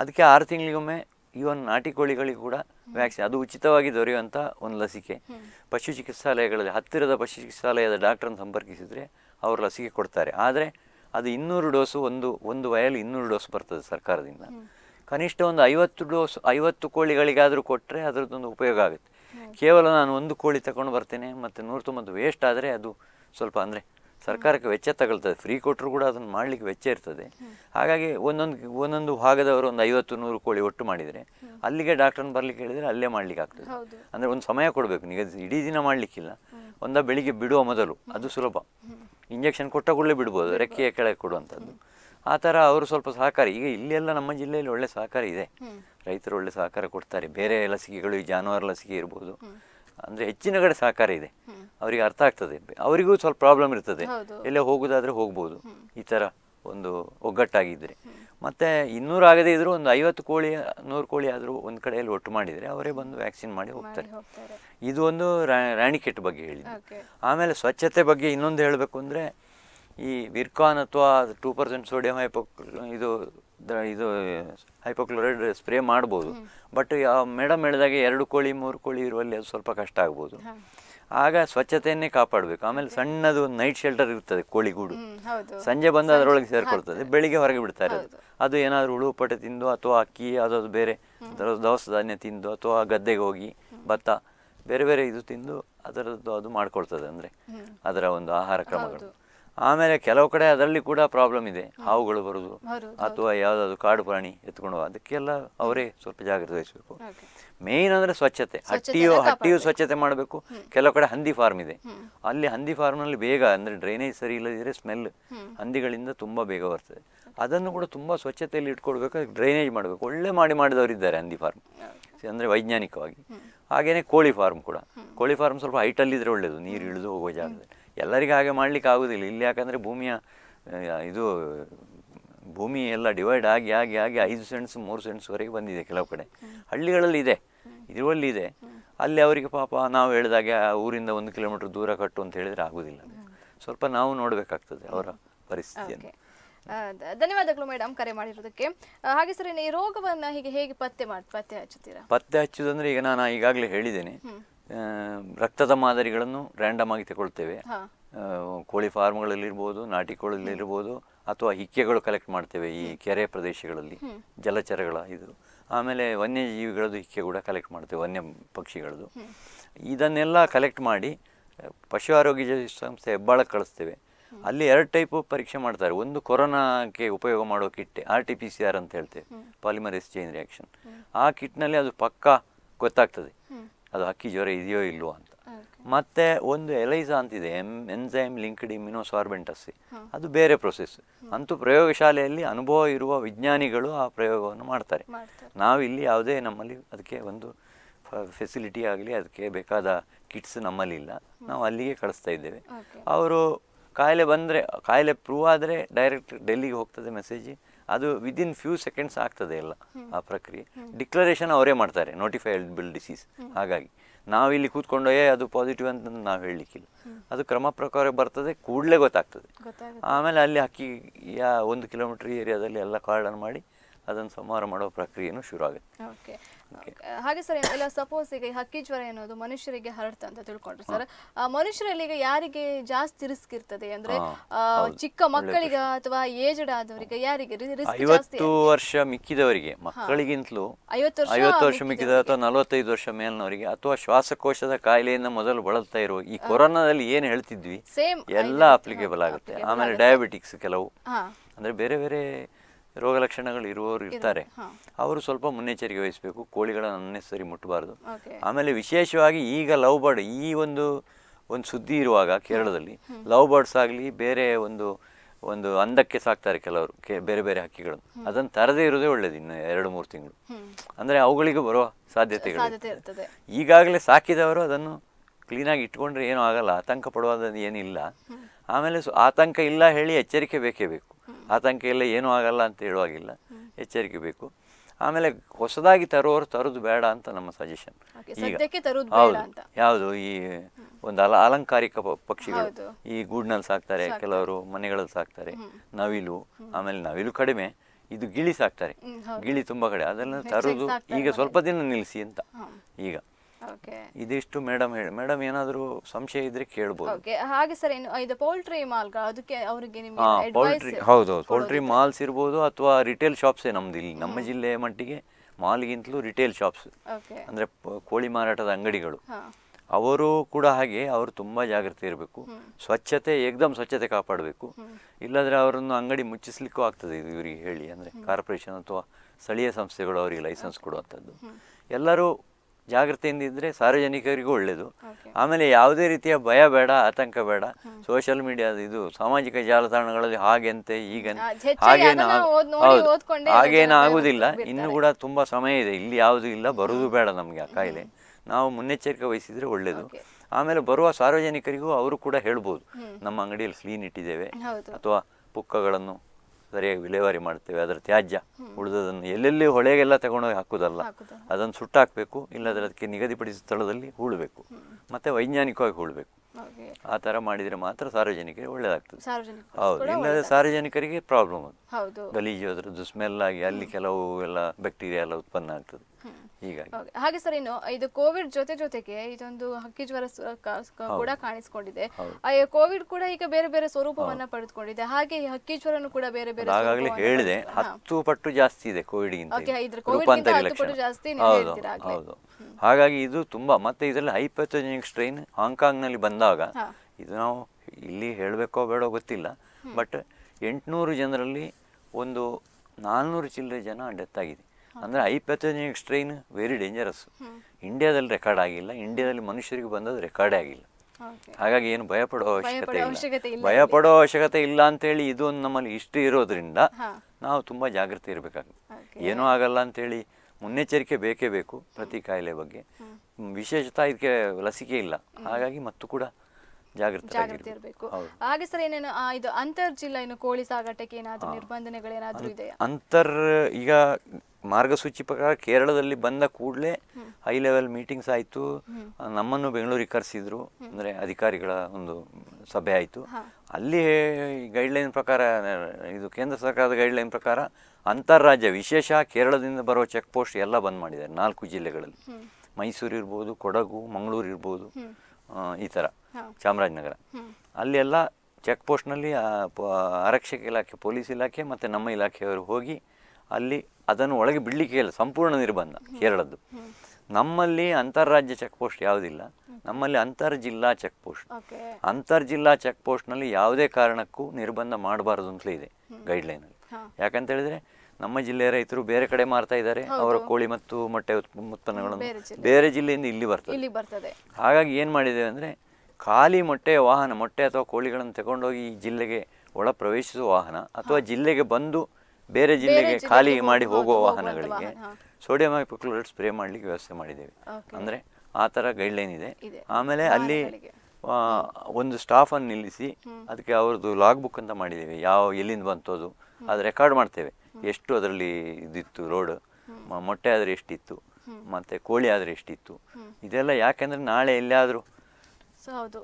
S2: ಅದಕ್ಕೆ ಆರು ತಿಂಗಳಿಗೊಮ್ಮೆ ಈ ನಾಟಿ ಕೋಳಿಗಳಿಗೆ ಕೂಡ ವ್ಯಾಕ್ಸಿನ್ ಅದು ಉಚಿತವಾಗಿ ದೊರೆಯುವಂಥ ಒಂದು ಲಸಿಕೆ ಪಶು ಚಿಕಿತ್ಸಾಲಯಗಳಲ್ಲಿ ಹತ್ತಿರದ ಪಶು ಚಿಕಿತ್ಸಾಲಯದ ಡಾಕ್ಟ್ರನ್ನು ಸಂಪರ್ಕಿಸಿದರೆ ಅವರು ಲಸಿಕೆ ಕೊಡ್ತಾರೆ ಆದರೆ ಅದು ಇನ್ನೂರು ಡೋಸು ಒಂದು ಒಂದು ವಯಲ್ಲಿ ಇನ್ನೂರು ಡೋಸ್ ಬರ್ತದೆ ಸರ್ಕಾರದಿಂದ ಕನಿಷ್ಠ ಒಂದು ಐವತ್ತು ಡೋಸ್ ಐವತ್ತು ಕೋಳಿಗಳಿಗಾದರೂ ಕೊಟ್ಟರೆ ಅದರದ್ದೊಂದು ಉಪಯೋಗ ಆಗುತ್ತೆ ಕೇವಲ ನಾನು ಒಂದು ಕೋಳಿ ತಗೊಂಡು ಬರ್ತೇನೆ ಮತ್ತು ನೂರು ತೊಂಬತ್ತು ವೇಸ್ಟ್ ಆದರೆ ಅದು ಸ್ವಲ್ಪ ಅಂದರೆ ಸರ್ಕಾರಕ್ಕೆ ವೆಚ್ಚ ತಗೊಳ್ತದೆ ಫ್ರೀ ಕೊಟ್ಟರು ಕೂಡ ಅದನ್ನು ಮಾಡಲಿಕ್ಕೆ ವೆಚ್ಚ ಇರ್ತದೆ ಹಾಗಾಗಿ ಒಂದೊಂದು ಒಂದೊಂದು ಭಾಗದವರು ಒಂದು ಐವತ್ತು ನೂರು ಕೋಳಿ ಒಟ್ಟು ಮಾಡಿದರೆ ಅಲ್ಲಿಗೆ ಡಾಕ್ಟರ್ನ ಬರಲಿಕ್ಕೆ ಹೇಳಿದರೆ ಅಲ್ಲೇ ಮಾಡಲಿಕ್ಕೆ ಆಗ್ತದೆ ಅಂದರೆ ಒಂದು ಸಮಯ ಕೊಡಬೇಕು ನೀವು ಇಡೀ ದಿನ ಮಾಡಲಿಕ್ಕಿಲ್ಲ ಒಂದ ಬೆಳಿಗ್ಗೆ ಬಿಡುವ ಮೊದಲು ಅದು ಸುಲಭ ಇಂಜೆಕ್ಷನ್ ಕೊಟ್ಟ ಕೂಡಲೇ ಬಿಡ್ಬೋದು ರೆಕ್ಕೆಯ ಕೆಳಗೆ ಕೊಡುವಂಥದ್ದು ಆ ಥರ ಅವರು ಸ್ವಲ್ಪ ಸಹಕಾರಿ ಈಗ ಇಲ್ಲೆಲ್ಲ ನಮ್ಮ ಜಿಲ್ಲೆಯಲ್ಲಿ ಒಳ್ಳೆ ಸಹಕಾರಿ ಇದೆ ರೈತರು ಒಳ್ಳೆ ಸಹಕಾರ ಕೊಡ್ತಾರೆ ಬೇರೆ ಲಸಿಕೆಗಳು ಈ ಜಾನುವಾರು ಲಸಿಕೆ ಇರ್ಬೋದು ಅಂದರೆ ಹೆಚ್ಚಿನ ಕಡೆ ಸಹಕಾರ ಇದೆ ಅವರಿಗೆ ಅರ್ಥ ಆಗ್ತದೆ ಅವರಿಗೂ ಸ್ವಲ್ಪ ಪ್ರಾಬ್ಲಮ್ ಇರ್ತದೆ ಎಲ್ಲೇ ಹೋಗೋದಾದರೆ ಹೋಗ್ಬೋದು ಈ ಥರ ಒಂದು ಒಗ್ಗಟ್ಟಾಗಿದ್ದರೆ ಮತ್ತು ಇನ್ನೂರಾಗದೇ ಇದ್ದರೂ ಒಂದು ಐವತ್ತು ಕೋಳಿ ನೂರು ಕೋಳಿ ಆದರೂ ಒಂದು ಕಡೆಯಲ್ಲಿ ಒಟ್ಟು ಮಾಡಿದರೆ ಅವರೇ ಬಂದು ವ್ಯಾಕ್ಸಿನ್ ಮಾಡಿ ಹೋಗ್ತಾರೆ ಇದು ಒಂದು ರಾಣಿಕೆಟ್ ಬಗ್ಗೆ ಹೇಳಿದ್ದು ಆಮೇಲೆ ಸ್ವಚ್ಛತೆ ಬಗ್ಗೆ ಇನ್ನೊಂದು ಹೇಳಬೇಕು ಅಂದರೆ ಈ ವಿರ್ಕಾನ್ ಅಥವಾ ಟೂ ಪರ್ಸೆಂಟ್ ಸೋಡಿಯಂ ಹೈಪೋ ಇದು ಇದು ಹೈಪೋಕ್ಲೋರೈಡ್ ಸ್ಪ್ರೇ ಮಾಡ್ಬೋದು ಬಟ್ ಮೇಡಮ್ ಹೇಳಿದಾಗ ಎರಡು ಕೋಳಿ ಮೂರು ಕೋಳಿ ಇರುವಲ್ಲಿ ಅದು ಸ್ವಲ್ಪ ಕಷ್ಟ ಆಗ್ಬೋದು ಆಗ ಸ್ವಚ್ಛತೆಯನ್ನೇ ಕಾಪಾಡಬೇಕು ಆಮೇಲೆ ಸಣ್ಣದು ನೈಟ್ ಶೆಲ್ಟರ್ ಇರ್ತದೆ ಕೋಳಿಗೂಡು
S3: ಸಂಜೆ ಬಂದು ಅದರೊಳಗೆ ಸೇರ್ಕೊಳ್ತದೆ
S2: ಬೆಳಿಗ್ಗೆ ಹೊರಗೆ ಬಿಡ್ತಾರೆ ಅದು ಅದು ಏನಾದರೂ ಹುಳು ಪಟ್ಟೆ ತಿಂದು ಅಥವಾ ಅಕ್ಕಿ ಅದು ಬೇರೆ ದವಸ ಧಾನ್ಯ ತಿಂದು ಅಥವಾ ಗದ್ದೆಗೆ ಹೋಗಿ ಭತ್ತ ಬೇರೆ ಬೇರೆ ಇದು ತಿಂದು ಅದರದ್ದು ಅದು ಮಾಡ್ಕೊಳ್ತದೆ ಅಂದರೆ ಅದರ ಒಂದು ಆಹಾರ ಕ್ರಮಗಳು ಆಮೇಲೆ ಕೆಲವು ಕಡೆ ಅದರಲ್ಲಿ ಕೂಡ ಪ್ರಾಬ್ಲಮ್ ಇದೆ ಹಾವುಗಳು ಬರುವುದು ಅಥವಾ ಯಾವುದಾದ್ರು ಕಾಡು ಪ್ರಾಣಿ ಎತ್ಕೊಂಡು ಅದಕ್ಕೆಲ್ಲ ಅವರೇ ಸ್ವಲ್ಪ ಜಾಗ್ರತೆ ವಹಿಸಬೇಕು ಮೇನ್ ಅಂದ್ರೆ ಸ್ವಚ್ಛತೆ ಹಟ್ಟಿಯು ಹಟ್ಟಿಯು ಸ್ವಚ್ಛತೆ ಮಾಡಬೇಕು ಕೆಲವು ಕಡೆ ಹಂದಿ ಫಾರ್ಮ್ ಇದೆ ಅಲ್ಲಿ ಹಂದಿ ಫಾರ್ಮ್ನಲ್ಲಿ ಬೇಗ ಅಂದ್ರೆ ಡ್ರೈನೇಜ್ ಸರಿ ಇಲ್ಲದಿದ್ರೆ ಸ್ಮೆಲ್ ಹಂದಿಗಳಿಂದ ತುಂಬಾ ಬೇಗ ಬರ್ತದೆ ಅದನ್ನು ಕೂಡ ತುಂಬಾ ಸ್ವಚ್ಛತೆಯಲ್ಲಿ ಇಟ್ಕೊಳ್ಬೇಕು ಡ್ರೈನೇಜ್ ಮಾಡಬೇಕು ಒಳ್ಳೆ ಮಾಡಿ ಮಾಡಿದವರಿದ್ದಾರೆ ಹಂದಿ ಫಾರ್ಮ್ ಅಂದರೆ ವೈಜ್ಞಾನಿಕವಾಗಿ ಹಾಗೆಯೇ ಕೋಳಿ ಫಾರ್ಮ್ ಕೂಡ ಕೋಳಿ ಫಾರ್ಮ್ ಸ್ವಲ್ಪ ಹೈಟಲ್ಲಿದ್ದರೆ ಒಳ್ಳೇದು ನೀರು ಇಳಿದು ಹೋಗುವ ಜಾಗದಲ್ಲಿ ಎಲ್ಲರಿಗೂ ಹಾಗೆ ಮಾಡಲಿಕ್ಕೆ ಆಗುದಿಲ್ಲ ಇಲ್ಲಿ ಯಾಕಂದ್ರೆ ಭೂಮಿಯ ಇದು ಭೂಮಿ ಎಲ್ಲ ಡಿವೈಡ್ ಆಗಿ ಆಗಿ ಆಗಿ ಐದು ಸೆಂಟ್ಸ್ ಮೂರು ಸೆಂಟ್ಸ್ವರೆಗೆ ಬಂದಿದೆ ಕೆಲವು ಕಡೆ ಹಳ್ಳಿಗಳಲ್ಲಿ ಇದೆ ಇದರಲ್ಲಿ ಇದೆ ಅಲ್ಲಿ ಅವರಿಗೆ ಪಾಪ ನಾವು ಹೇಳಿದಾಗೆ ಊರಿಂದ ಒಂದು ಕಿಲೋಮೀಟರ್ ದೂರ ಕಟ್ಟು ಅಂತ ಹೇಳಿದ್ರೆ ಆಗೋದಿಲ್ಲ ಸ್ವಲ್ಪ ನಾವು ನೋಡಬೇಕಾಗ್ತದೆ ಅವರ ಪರಿಸ್ಥಿತಿಯನ್ನು
S1: ಧನ್ಯವಾದಗಳು ಮೇಡಮ್ ಕರೆ ಮಾಡಿರೋದಕ್ಕೆ ಹಾಗೆ ಸರಿ ಈ ರೋಗವನ್ನು ಹೀಗೆ ಹೇಗೆ ಪತ್ತೆ ಮಾಡಿ ಪತ್ತೆ ಹಚ್ಚುತ್ತೀರಾ
S2: ಪತ್ತೆ ಹಚ್ಚುದಂದ್ರೆ ಈಗ ನಾನು ಈಗಾಗಲೇ ಹೇಳಿದ್ದೇನೆ ರಕ್ತದ ಮಾದರಿಗಳನ್ನು ರ್ಯಾಂಡಮ್ ಆಗಿ ತಗೊಳ್ತೇವೆ ಕೋಳಿ ಫಾರ್ಮ್ಗಳಲ್ಲಿರ್ಬೋದು ನಾಟಿ ಕೋಳಲ್ಲಿರ್ಬೋದು ಅಥವಾ ಹಿಕ್ಕೆಗಳು ಕಲೆಕ್ಟ್ ಮಾಡ್ತೇವೆ ಈ ಕೆರೆ ಪ್ರದೇಶಗಳಲ್ಲಿ ಜಲಚರಗಳ ಇದು ಆಮೇಲೆ ವನ್ಯಜೀವಿಗಳದ್ದು ಹಿಕ್ಕೆ ಕೂಡ ಕಲೆಕ್ಟ್ ಮಾಡ್ತೇವೆ ವನ್ಯ ಪಕ್ಷಿಗಳದ್ದು ಇದನ್ನೆಲ್ಲ ಕಲೆಕ್ಟ್ ಮಾಡಿ ಪಶು ಆರೋಗ್ಯ ಸಂಸ್ಥೆ ಹೆಬ್ಬಾಳಕ್ಕೆ ಕಳಿಸ್ತೇವೆ ಅಲ್ಲಿ ಎರಡು ಟೈಪ್ ಪರೀಕ್ಷೆ ಮಾಡ್ತಾರೆ ಒಂದು ಕೊರೋನಾಕ್ಕೆ ಉಪಯೋಗ ಮಾಡೋ kit R T P C R ಅಂತ ಹೇಳ್ತೇವೆ ಪಾಲಿಮರ್ ಚೈನ್ ರಿಯಾಕ್ಷನ್ ಆ ಕಿಟ್ನಲ್ಲಿ ಅದು ಪಕ್ಕಾ ಗೊತ್ತಾಗ್ತದೆ ಅದು ಅಕ್ಕಿ ಜ್ವರ ಇದೆಯೋ ಇಲ್ವೋ ಅಂತ ಮತ್ತೆ ಒಂದು ಎಲೈಸಾ ಅಂತಿದೆ ಎಮ್ ಎನ್ಸೈಮ್ ಲಿಂಕ್ಡ್ ಸಾರ್ಬೆಂಟಸ್ಸಿ ಅದು ಬೇರೆ ಪ್ರೊಸೆಸ್ ಅಂತೂ ಪ್ರಯೋಗಶಾಲೆಯಲ್ಲಿ ಅನುಭವ ಇರುವ ವಿಜ್ಞಾನಿಗಳು ಆ ಪ್ರಯೋಗವನ್ನು ಮಾಡ್ತಾರೆ ನಾವು ಇಲ್ಲಿ ಯಾವುದೇ ನಮ್ಮಲ್ಲಿ ಅದಕ್ಕೆ ಒಂದು ಫೆಸಿಲಿಟಿ ಆಗಲಿ ಅದಕ್ಕೆ ಬೇಕಾದ ಕಿಟ್ಸ್ ನಮ್ಮಲ್ಲಿ ಇಲ್ಲ ನಾವು ಅಲ್ಲಿಗೆ ಕಳಿಸ್ತಾ ಇದ್ದೇವೆ ಅವರು ಕಾಯಿಲೆ ಬಂದರೆ ಕಾಯಿಲೆ ಪ್ರೂವ್ ಆದರೆ ಡೈರೆಕ್ಟ್ ಡೆಲ್ಲಿಗೆ ಹೋಗ್ತದೆ ಮೆಸೇಜ್ ಅದು ವಿದಿನ್ ಫ್ಯೂ ಸೆಕೆಂಡ್ಸ್ ಆಗ್ತದೆ ಎಲ್ಲ ಆ ಪ್ರಕ್ರಿಯೆ ಡಿಕ್ಲರೇಷನ್ ಅವರೇ ಮಾಡ್ತಾರೆ ನೋಟಿಫೈಡ್ ಬಿಲ್ ಡಿಸೀಸ್ ಹಾಗಾಗಿ ನಾವಿಲ್ಲಿ ಕೂತ್ಕೊಂಡು ಏ ಅದು ಪಾಸಿಟಿವ್ ಅಂತ ನಾವು ಹೇಳಲಿಕ್ಕಿಲ್ಲ ಅದು ಕ್ರಮ ಪ್ರಕಾರ ಬರ್ತದೆ ಕೂಡಲೇ ಗೊತ್ತಾಗ್ತದೆ ಆಮೇಲೆ ಅಲ್ಲಿ ಅಕ್ಕಿ ಯಾ ಒಂದು ಕಿಲೋಮೀಟರ್ ಏರಿಯಾದಲ್ಲಿ ಎಲ್ಲ ಕಾರ್ಡನ್ನು ಮಾಡಿ ಅದನ್ನು ಸಂಹಾರ ಮಾಡೋ ಪ್ರಕ್ರಿಯೆಯೂ ಶುರು
S1: ಆಗುತ್ತೆ ಹಾಗೆ ಸರ್ ಇಲ್ಲ ಸಪೋಸ್ ಈಗ ಹಕ್ಕಿ ಜ್ವರ ಅನ್ನೋದು ಮನುಷ್ಯರಿಗೆ ಹರಡ್ತಾ ಅಂತ ತಿಳ್ಕೊಂಡ್ರೆ ಸರ್ ಮನುಷ್ಯರಲ್ಲಿ ಈಗ ಯಾರಿಗೆ ಜಾಸ್ತಿ ರಿಸ್ಕ್ ಇರ್ತದೆ ಅಂದ್ರೆ ಚಿಕ್ಕ ಮಕ್ಕಳಿಗ ಅಥವಾ ಏಜ್ಡ್ ಆದವರಿಗೆ ಯಾರಿಗೆ ಐವತ್ತು
S2: ವರ್ಷ ಮಿಕ್ಕಿದವರಿಗೆ ಮಕ್ಕಳಿಗಿಂತಲೂ ಐವತ್ತು ವರ್ಷ ಮಿಕ್ಕಿದ ಅಥವಾ ನಲವತ್ತೈದು ವರ್ಷ ಮೇಲಿನವರಿಗೆ ಅಥವಾ ಶ್ವಾಸಕೋಶದ ಕಾಯಿಲೆಯಿಂದ ಮೊದಲು ಬಳಲ್ತಾ ಇರುವ ಈ ಕೊರೋನಾದಲ್ಲಿ ಏನ್ ಹೇಳ್ತಿದ್ವಿ ಎಲ್ಲ ಅಪ್ಲಿಕೇಬಲ್ ಆಗುತ್ತೆ ಆಮೇಲೆ ಡಯಾಬಿಟಿಕ್ಸ್ ಕೆಲವು ಅಂದ್ರೆ ಬೇರೆ ಬೇರೆ ರೋಗ ಲಕ್ಷಣಗಳು ಇರುವವರು ಇರ್ತಾರೆ ಅವರು ಸ್ವಲ್ಪ ಮುನ್ನೆಚ್ಚರಿಕೆ ವಹಿಸಬೇಕು ಕೋಳಿಗಳನ್ನು ಸರಿ ಮುಟ್ಟಬಾರ್ದು ಆಮೇಲೆ ವಿಶೇಷವಾಗಿ ಈಗ ಲವ್ ಬರ್ಡ್ ಈ ಒಂದು ಒಂದು ಸುದ್ದಿ ಇರುವಾಗ ಕೇರಳದಲ್ಲಿ ಲವ್ ಬರ್ಡ್ಸ್ ಆಗಲಿ ಬೇರೆ ಒಂದು ಒಂದು ಅಂದಕ್ಕೆ ಸಾಕ್ತಾರೆ ಕೆಲವರು ಬೇರೆ ಬೇರೆ ಹಕ್ಕಿಗಳನ್ನು ಅದನ್ನು ತರದೇ ಇರೋದೇ ಒಳ್ಳೇದು ಇನ್ನು ಎರಡು ಮೂರು ತಿಂಗಳು ಅಂದರೆ ಅವುಗಳಿಗೂ ಬರುವ ಸಾಧ್ಯತೆಗಳು ಈಗಾಗಲೇ ಸಾಕಿದವರು ಅದನ್ನು ಕ್ಲೀನಾಗಿ ಇಟ್ಕೊಂಡ್ರೆ ಏನೂ ಆಗಲ್ಲ ಆತಂಕ ಪಡುವಂಥದ್ದು ಏನಿಲ್ಲ ಆಮೇಲೆ ಆತಂಕ ಇಲ್ಲ ಹೇಳಿ ಎಚ್ಚರಿಕೆ ಬೇಕೇ ಬೇಕು ಆತಂಕ ಇಲ್ಲ ಏನೂ ಆಗಲ್ಲ ಅಂತ ಹೇಳುವಾಗಿಲ್ಲ ಎಚ್ಚರಿಕೆ ಬೇಕು ಆಮೇಲೆ ಹೊಸದಾಗಿ ತರೋರು ತರೋದು ಬೇಡ ಅಂತ ನಮ್ಮ ಸಜೆಷನ್ ಹೌದು ಯಾವುದು ಈ ಒಂದು ಅಲ ಅಲಂಕಾರಿಕ ಪಕ್ಷಿಗಳು ಈ ಗೂಡ್ನಲ್ಲಿ ಸಾಕ್ತಾರೆ ಕೆಲವರು ಮನೆಗಳಲ್ಲಿ ಸಾಕ್ತಾರೆ ನವಿಲು ಆಮೇಲೆ ನವಿಲು ಕಡಿಮೆ ಇದು ಗಿಳಿ ಸಾಕ್ತಾರೆ ಗಿಳಿ ತುಂಬ ಕಡೆ ಅದನ್ನು ತರೋದು ಈಗ ಸ್ವಲ್ಪ ದಿನ ನಿಲ್ಲಿಸಿ ಅಂತ ಈಗ ಇದಿಷ್ಟು ಮೇಡಮ್ ಹೇಳಿ ಮೇಡಮ್ ಏನಾದರೂ ಸಂಶಯ ಇದ್ರೆ ಕೇಳಬಹುದು
S1: ಹಾಗೆ ಸರ್ ಇದು ಪೌಲ್ಟ್ರಿ ಮಾಲ್ ಅದಕ್ಕೆ ಅವರಿಗೆ ಹೌದು ಪೌಲ್ಟ್ರಿ
S2: ಮಾಲ್ಸ್ ಇರ್ಬೋದು ಅಥವಾ ರಿಟೇಲ್ ಶಾಪ್ಸೇ ನಮ್ದು ಇಲ್ಲಿ ನಮ್ಮ ಜಿಲ್ಲೆಯ ಮಟ್ಟಿಗೆ ಮಾಲ್ಗಿಂತಲೂ ರಿಟೇಲ್ ಶಾಪ್ಸ್ ಅಂದ್ರೆ ಕೋಳಿ ಮಾರಾಟದ ಅಂಗಡಿಗಳು ಅವರು ಕೂಡ ಹಾಗೆ ಅವರು ತುಂಬಾ ಜಾಗ್ರತೆ ಇರಬೇಕು ಸ್ವಚ್ಛತೆ ಏಕದಮ್ ಸ್ವಚ್ಛತೆ ಕಾಪಾಡಬೇಕು ಇಲ್ಲಾಂದರೆ ಅವರನ್ನು ಅಂಗಡಿ ಮುಚ್ಚಿಸ್ಲಿಕ್ಕೂ ಆಗ್ತದೆ ಇದು ಇವರಿಗೆ ಹೇಳಿ ಅಂದ್ರೆ ಕಾರ್ಪೊರೇಷನ್ ಅಥವಾ ಸ್ಥಳೀಯ ಸಂಸ್ಥೆಗಳು ಅವರಿಗೆ ಲೈಸೆನ್ಸ್ ಕೊಡುವಂಥದ್ದು ಎಲ್ಲರೂ ಜಾಗ್ರತೆಯಿಂದ ಇದ್ದರೆ ಸಾರ್ವಜನಿಕರಿಗೂ ಒಳ್ಳೆಯದು ಆಮೇಲೆ ಯಾವುದೇ ರೀತಿಯ ಭಯ ಬೇಡ ಆತಂಕ ಬೇಡ ಸೋಷಿಯಲ್ ಮೀಡಿಯಾದ ಇದು ಸಾಮಾಜಿಕ ಜಾಲತಾಣಗಳಲ್ಲಿ ಹಾಗೆಂತೆ ಈಗಂತೆ
S3: ಹಾಗೇನ ಹೌದು ಹಾಗೇನ ಆಗುವುದಿಲ್ಲ ಇನ್ನು ಕೂಡ
S2: ತುಂಬ ಸಮಯ ಇದೆ ಇಲ್ಲಿ ಯಾವುದೂ ಇಲ್ಲ ಬರೋದು ಬೇಡ ನಮಗೆ ಆ ಕಾಯಿಲೆ ನಾವು ಮುನ್ನೆಚ್ಚರಿಕೆ ವಹಿಸಿದರೆ ಒಳ್ಳೆಯದು ಆಮೇಲೆ ಬರುವ ಸಾರ್ವಜನಿಕರಿಗೂ ಅವರು ಕೂಡ ಹೇಳ್ಬೋದು ನಮ್ಮ ಅಂಗಡಿಯಲ್ಲಿ ಕ್ಲೀನ್ ಇಟ್ಟಿದ್ದೇವೆ ಅಥವಾ ಪುಕ್ಕಗಳನ್ನು ಸರಿಯಾಗಿ ವಿಲೇವಾರಿ ಮಾಡ್ತೇವೆ ಅದರ ತ್ಯಾಜ್ಯ ಉಳಿದದನ್ನು ಎಲ್ಲೆಲ್ಲಿ ಹೊಳೆಗೆಲ್ಲ ತಗೊಂಡೋಗಿ ಹಾಕೋದಲ್ಲ ಅದನ್ನು ಸುಟ್ಟಾಕಬೇಕು ಇಲ್ಲದ್ರೆ ಅದಕ್ಕೆ ನಿಗದಿಪಡಿಸಿದ ಸ್ಥಳದಲ್ಲಿ ಹೂಳಬೇಕು ಮತ್ತು ವೈಜ್ಞಾನಿಕವಾಗಿ ಹೂಳಬೇಕು ಆ ಥರ ಮಾಡಿದರೆ ಮಾತ್ರ ಸಾರ್ವಜನಿಕರಿಗೆ ಒಳ್ಳೇದಾಗ್ತದೆ ಹೌದು ಇಲ್ಲದೆ ಸಾರ್ವಜನಿಕರಿಗೆ ಪ್ರಾಬ್ಲಮ್ ಅದು ಗಲೀಜು ಅದ್ರದ್ದು ಸ್ಮೆಲ್ ಆಗಿ ಅಲ್ಲಿ ಕೆಲವು ಎಲ್ಲ ಬ್ಯಾಕ್ಟೀರಿಯಾ ಎಲ್ಲ ಉತ್ಪನ್ನ ಆಗ್ತದೆ
S1: ಹಾಗೆ ಸರ್ ಇನ್ನು ಇದು ಕೋವಿಡ್ ಜೊತೆ ಜೊತೆಗೆ ಇದೊಂದು ಹಕ್ಕಿ ಜ್ವರ ಕೂಡ ಕಾಣಿಸಿಕೊಂಡಿದೆ ಕೋವಿಡ್ ಕೂಡ ಈಗ ಬೇರೆ ಬೇರೆ ಸ್ವರೂಪವನ್ನ ಪಡೆದುಕೊಂಡಿದೆ ಹಾಗೆ ಹಕ್ಕಿ ಜ್ವರನು ಕೂಡ ಬೇರೆ ಬೇರೆ ಆಗಾಗಲೇ ಹೇಳಿದೆ ಹತ್ತು
S2: ಪಟ್ಟು ಜಾಸ್ತಿ ಇದೆ ಕೋವಿಡ್ ಹೌದು ಹಾಗಾಗಿ ಇದು ತುಂಬಾ ಮತ್ತೆ ಇದರಲ್ಲಿ ಹೈಪಥೋಜೆನಿಕ್ ಸ್ಟ್ರೈನ್ ಹಾಂಗ್ಕಾಂಗ್ ನಲ್ಲಿ ಬಂದಾಗ ಇದು ನಾವು ಇಲ್ಲಿ ಹೇಳಬೇಕೋ ಬೇಡೋ ಗೊತ್ತಿಲ್ಲ ಬಟ್ ಎಂಟುನೂರು ಜನರಲ್ಲಿ ಒಂದು ನಾಲ್ನೂರು ಚಿಲ್ಲರೆ ಜನ ಡೆತ್ ಆಗಿದೆ ಅಂದರೆ ಐಪ್ಯಾಥೋಜೆನಿಕ್ ಸ್ಟ್ರೈನ್ ವೆರಿ ಡೇಂಜರಸ್ ಇಂಡಿಯಾದಲ್ಲಿ ರೆಕಾರ್ಡ್ ಆಗಿಲ್ಲ ಇಂಡಿಯಾದಲ್ಲಿ ಮನುಷ್ಯರಿಗೆ ಬಂದದ್ದು ರೆಕಾರ್ಡೇ ಆಗಿಲ್ಲ ಹಾಗಾಗಿ ಏನು ಭಯಪಡೋ ಅವಶ್ಯಕತೆ ಇಲ್ಲ ಭಯಪಡೋ ಅವಶ್ಯಕತೆ ಇಲ್ಲ ಅಂತೇಳಿ ಇದೊಂದು ನಮ್ಮಲ್ಲಿ ಇಷ್ಟು ಇರೋದ್ರಿಂದ ನಾವು ತುಂಬ ಜಾಗೃತಿ ಇರಬೇಕಾಗುತ್ತೆ ಏನೂ ಆಗಲ್ಲ ಅಂತೇಳಿ ಮುನ್ನೆಚ್ಚರಿಕೆ ಬೇಕೇ ಬೇಕು ಪ್ರತಿ ಕಾಯಿಲೆ ಬಗ್ಗೆ ವಿಶೇಷತಾ ಇದಕ್ಕೆ ಲಸಿಕೆ ಇಲ್ಲ ಹಾಗಾಗಿ ಮತ್ತು ಕೂಡ
S1: ಇರಬೇಕು ಹಾಗೆ ಸರ್ ಇದು ಅಂತರ್ ಜಿಲ್ಲಾ ಕೋಳಿ ಸಾಗಾಟಕ್ಕೆ ಏನಾದರೂ
S2: ಅಂತರ್ ಈಗ ಮಾರ್ಗಸೂಚಿ ಪ್ರಕಾರ ಕೇರಳದಲ್ಲಿ ಬಂದ ಕೂಡಲೇ ಹೈ ಲೆವೆಲ್ ಮೀಟಿಂಗ್ಸ್ ಆಯಿತು ನಮ್ಮನ್ನು ಬೆಂಗಳೂರಿಗೆ ಕರೆಸಿದ್ರು ಅಂದರೆ ಅಧಿಕಾರಿಗಳ ಒಂದು ಸಭೆ ಆಯಿತು ಅಲ್ಲಿ ಗೈಡ್ಲೈನ್ ಪ್ರಕಾರ ಇದು ಕೇಂದ್ರ ಸರ್ಕಾರದ ಗೈಡ್ಲೈನ್ ಪ್ರಕಾರ ಅಂತಾರಾಜ್ಯ ವಿಶೇಷ ಕೇರಳದಿಂದ ಬರುವ ಚೆಕ್ ಪೋಸ್ಟ್ ಎಲ್ಲ ಬಂದ್ ಮಾಡಿದ್ದಾರೆ ನಾಲ್ಕು ಜಿಲ್ಲೆಗಳಲ್ಲಿ ಮೈಸೂರು ಇರ್ಬೋದು ಕೊಡಗು ಮಂಗಳೂರು ಇರ್ಬೋದು ಈ ಥರ ಚಾಮರಾಜನಗರ ಅಲ್ಲಿ ಎಲ್ಲ ಚೆಕ್ ಪೋಸ್ಟ್ನಲ್ಲಿ ಆರಕ್ಷಕ ಇಲಾಖೆ ಪೊಲೀಸ್ ಇಲಾಖೆ ಮತ್ತು ನಮ್ಮ ಇಲಾಖೆಯವರು ಹೋಗಿ ಅಲ್ಲಿ ಅದನ್ನು ಒಳಗೆ ಬಿಡಲಿಕ್ಕೆ ಇಲ್ಲ ಸಂಪೂರ್ಣ ನಿರ್ಬಂಧ ಕೇರಳದ್ದು ನಮ್ಮಲ್ಲಿ ಅಂತಾರಾಜ್ಯ ಚೆಕ್ ಪೋಸ್ಟ್ ಯಾವುದಿಲ್ಲ ನಮ್ಮಲ್ಲಿ ಅಂತರ್ ಜಿಲ್ಲಾ ಚೆಕ್ ಪೋಸ್ಟ್ ಅಂತರ್ ಜಿಲ್ಲಾ ಚೆಕ್ ಪೋಸ್ಟ್ನಲ್ಲಿ ಯಾವುದೇ ಕಾರಣಕ್ಕೂ ನಿರ್ಬಂಧ ಮಾಡಬಾರದು ಅಂತಲೇ ಇದೆ ಗೈಡ್ಲೈನಲ್ಲಿ ಯಾಕಂತ ಹೇಳಿದ್ರೆ ನಮ್ಮ ಜಿಲ್ಲೆಯ ರೈತರು ಬೇರೆ ಕಡೆ ಮಾರ್ತಾ ಇದ್ದಾರೆ ಅವರ ಕೋಳಿ ಮತ್ತು ಮೊಟ್ಟೆ ಉತ್ಪನ್ನಗಳನ್ನು ಬೇರೆ ಜಿಲ್ಲೆಯಿಂದ ಇಲ್ಲಿ ಬರ್ತದೆ ಹಾಗಾಗಿ ಏನು ಮಾಡಿದ್ದೇವೆ ಅಂದರೆ ಖಾಲಿ ಮೊಟ್ಟೆ ವಾಹನ ಮೊಟ್ಟೆ ಅಥವಾ ಕೋಳಿಗಳನ್ನು ತಗೊಂಡೋಗಿ ಈ ಜಿಲ್ಲೆಗೆ ಒಳ ಪ್ರವೇಶಿಸುವ ವಾಹನ ಅಥವಾ ಜಿಲ್ಲೆಗೆ ಬಂದು ಬೇರೆ ಜಿಲ್ಲೆಗೆ ಖಾಲಿ ಮಾಡಿ ಹೋಗುವ ವಾಹನಗಳಿಗೆ ಸೋಡಿಯಂ ಹೈಪೋಕ್ಲೋರೈಡ್ ಸ್ಪ್ರೇ ಮಾಡಲಿಕ್ಕೆ ವ್ಯವಸ್ಥೆ ಮಾಡಿದ್ದೇವೆ ಅಂದರೆ ಆ ಥರ ಲೈನ್ ಇದೆ ಆಮೇಲೆ ಅಲ್ಲಿ ಒಂದು ಸ್ಟಾಫನ್ನು ನಿಲ್ಲಿಸಿ ಅದಕ್ಕೆ ಅವ್ರದ್ದು ಲಾಗ್ ಬುಕ್ ಅಂತ ಮಾಡಿದ್ದೇವೆ ಯಾವ ಎಲ್ಲಿಂದ ಬಂತೋದು ಅದು ರೆಕಾರ್ಡ್ ಮಾಡ್ತೇವೆ ಎಷ್ಟು ಅದರಲ್ಲಿ ಇದಿತ್ತು ರೋಡ್ ಮೊಟ್ಟೆ ಆದರೆ ಎಷ್ಟಿತ್ತು ಮತ್ತೆ ಕೋಳಿ ಆದರೆ ಎಷ್ಟಿತ್ತು ಇದೆಲ್ಲ ಯಾಕೆಂದ್ರೆ ನಾಳೆ ಎಲ್ಲಾದರೂ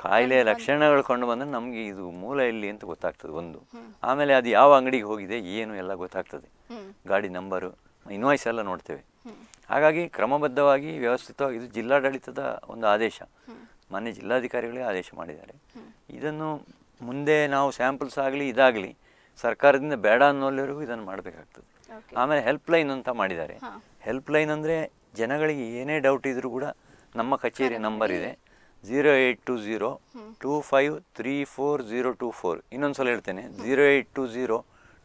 S2: ಕಾಯಿಲೆ ಲಕ್ಷಣಗಳು ಕಂಡು ಬಂದ್ರೆ ನಮಗೆ ಇದು ಮೂಲ ಎಲ್ಲಿ ಅಂತ ಗೊತ್ತಾಗ್ತದೆ ಒಂದು ಆಮೇಲೆ ಅದು ಯಾವ ಅಂಗಡಿಗೆ ಹೋಗಿದೆ ಏನು ಎಲ್ಲ ಗೊತ್ತಾಗ್ತದೆ ಗಾಡಿ ನಂಬರು ಇನ್ವಾಯ್ಸ್ ಎಲ್ಲ ನೋಡ್ತೇವೆ ಹಾಗಾಗಿ ಕ್ರಮಬದ್ಧವಾಗಿ ವ್ಯವಸ್ಥಿತವಾಗಿ ಇದು ಜಿಲ್ಲಾಡಳಿತದ ಒಂದು ಆದೇಶ ಮನೆ ಜಿಲ್ಲಾಧಿಕಾರಿಗಳೇ ಆದೇಶ ಮಾಡಿದ್ದಾರೆ ಇದನ್ನು ಮುಂದೆ ನಾವು ಸ್ಯಾಂಪಲ್ಸ್ ಆಗಲಿ ಇದಾಗಲಿ ಸರ್ಕಾರದಿಂದ ಬೇಡ ಅನ್ನೋಲ್ಲಿವರೆಗೂ ಇದನ್ನು ಮಾಡಬೇಕಾಗ್ತದೆ ಆಮೇಲೆ ಹೆಲ್ಪ್ ಲೈನ್ ಅಂತ ಮಾಡಿದ್ದಾರೆ ಹೆಲ್ಪ್ ಲೈನ್ ಅಂದರೆ ಜನಗಳಿಗೆ ಏನೇ ಡೌಟ್ ಇದ್ರೂ ಕೂಡ ನಮ್ಮ ಕಚೇರಿ ನಂಬರ್ ಇದೆ zero eight two zero two five three four zero two four ಇನ್ನೊಂದು ಸಲ ಹೇಳ್ತೇನೆ zero eight two zero